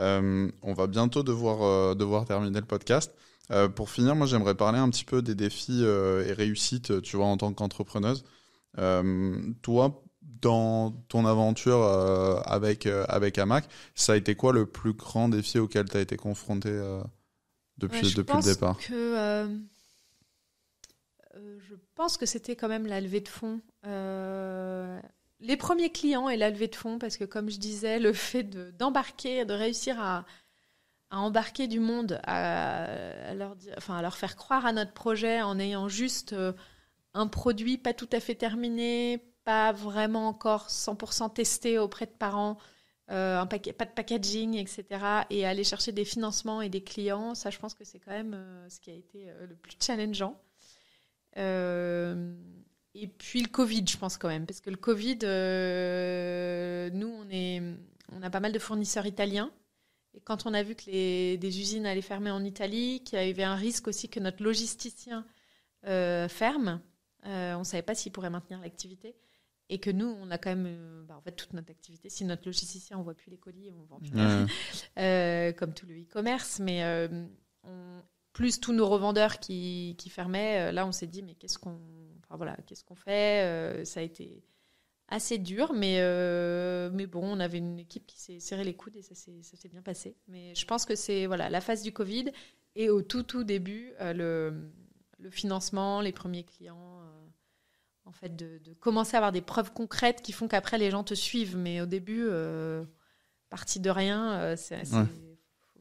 Euh, on va bientôt devoir, euh, devoir terminer le podcast. Euh, pour finir, moi j'aimerais parler un petit peu des défis et réussites, tu vois, en tant qu'entrepreneuse. toi, dans ton aventure avec, avec Amac, ça a été quoi le plus grand défi auquel tu as été confrontée depuis, depuis le départ Je pense que c'était quand même la levée de fonds les premiers clients et la levée de fonds, parce que comme je disais, le fait d'embarquer, de, réussir à, embarquer du monde, à, leur faire croire à notre projet en ayant juste euh, un produit pas tout à fait terminé, pas vraiment encore 100% testé auprès de parents, euh, pas de packaging, etc. Et aller chercher des financements et des clients, ça je pense que c'est quand même euh, ce qui a été le plus challengeant. Et puis le Covid, je pense quand même, parce que le Covid, euh, nous, on, est, on a pas mal de fournisseurs italiens. Et quand on a vu que les, des usines allaient fermer en Italie, qu'il y avait un risque aussi que notre logisticien euh, ferme, euh, on ne savait pas s'il pourrait maintenir l'activité. Et que nous, on a quand même bah, en fait, toute notre activité. Si notre logisticien ne voit plus les colis, on vend plus. comme tout le e-commerce. Mais plus tous nos revendeurs qui, qui fermaient, là, on s'est dit, mais qu'est-ce qu'on voilà, qu'est-ce qu'on fait euh, Ça a été assez dur, mais, euh, mais bon, on avait une équipe qui s'est serré les coudes et ça s'est bien passé. Mais je pense que c'est voilà, la phase du Covid et au tout, tout début, euh, le, financement, les premiers clients, en fait, de, commencer à avoir des preuves concrètes qui font qu'après les gens te suivent. Mais au début, parti de rien, il faut,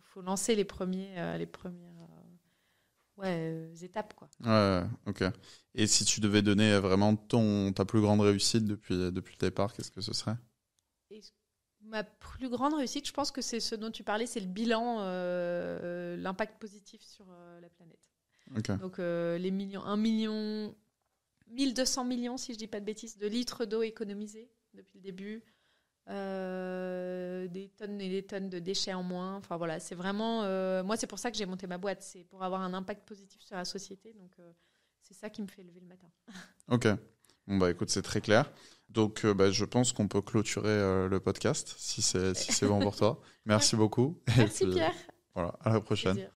faut, lancer les premiers, les premiers ouais, euh, étapes. Quoi. Ouais, ok. Et si tu devais donner euh, vraiment ton, ta plus grande réussite depuis, euh, depuis le départ, qu'est-ce que ce serait Ma plus grande réussite, je pense que c'est ce dont tu parlais, c'est le bilan, l'impact positif sur la planète. Donc les millions, 1 million, 1200 millions, si je dis pas de bêtises, de litres d'eau économisés depuis le début. Euh, des tonnes et des tonnes de déchets en moins. Enfin voilà, c'est vraiment. Euh, moi, c'est pour ça que j'ai monté ma boîte, c'est pour avoir un impact positif sur la société. Donc euh, c'est ça qui me fait lever le matin. ok. Bon bah écoute, c'est très clair. Donc bah, je pense qu'on peut clôturer le podcast si c'est bon pour toi. Merci beaucoup. Merci Pierre. Voilà, à la prochaine.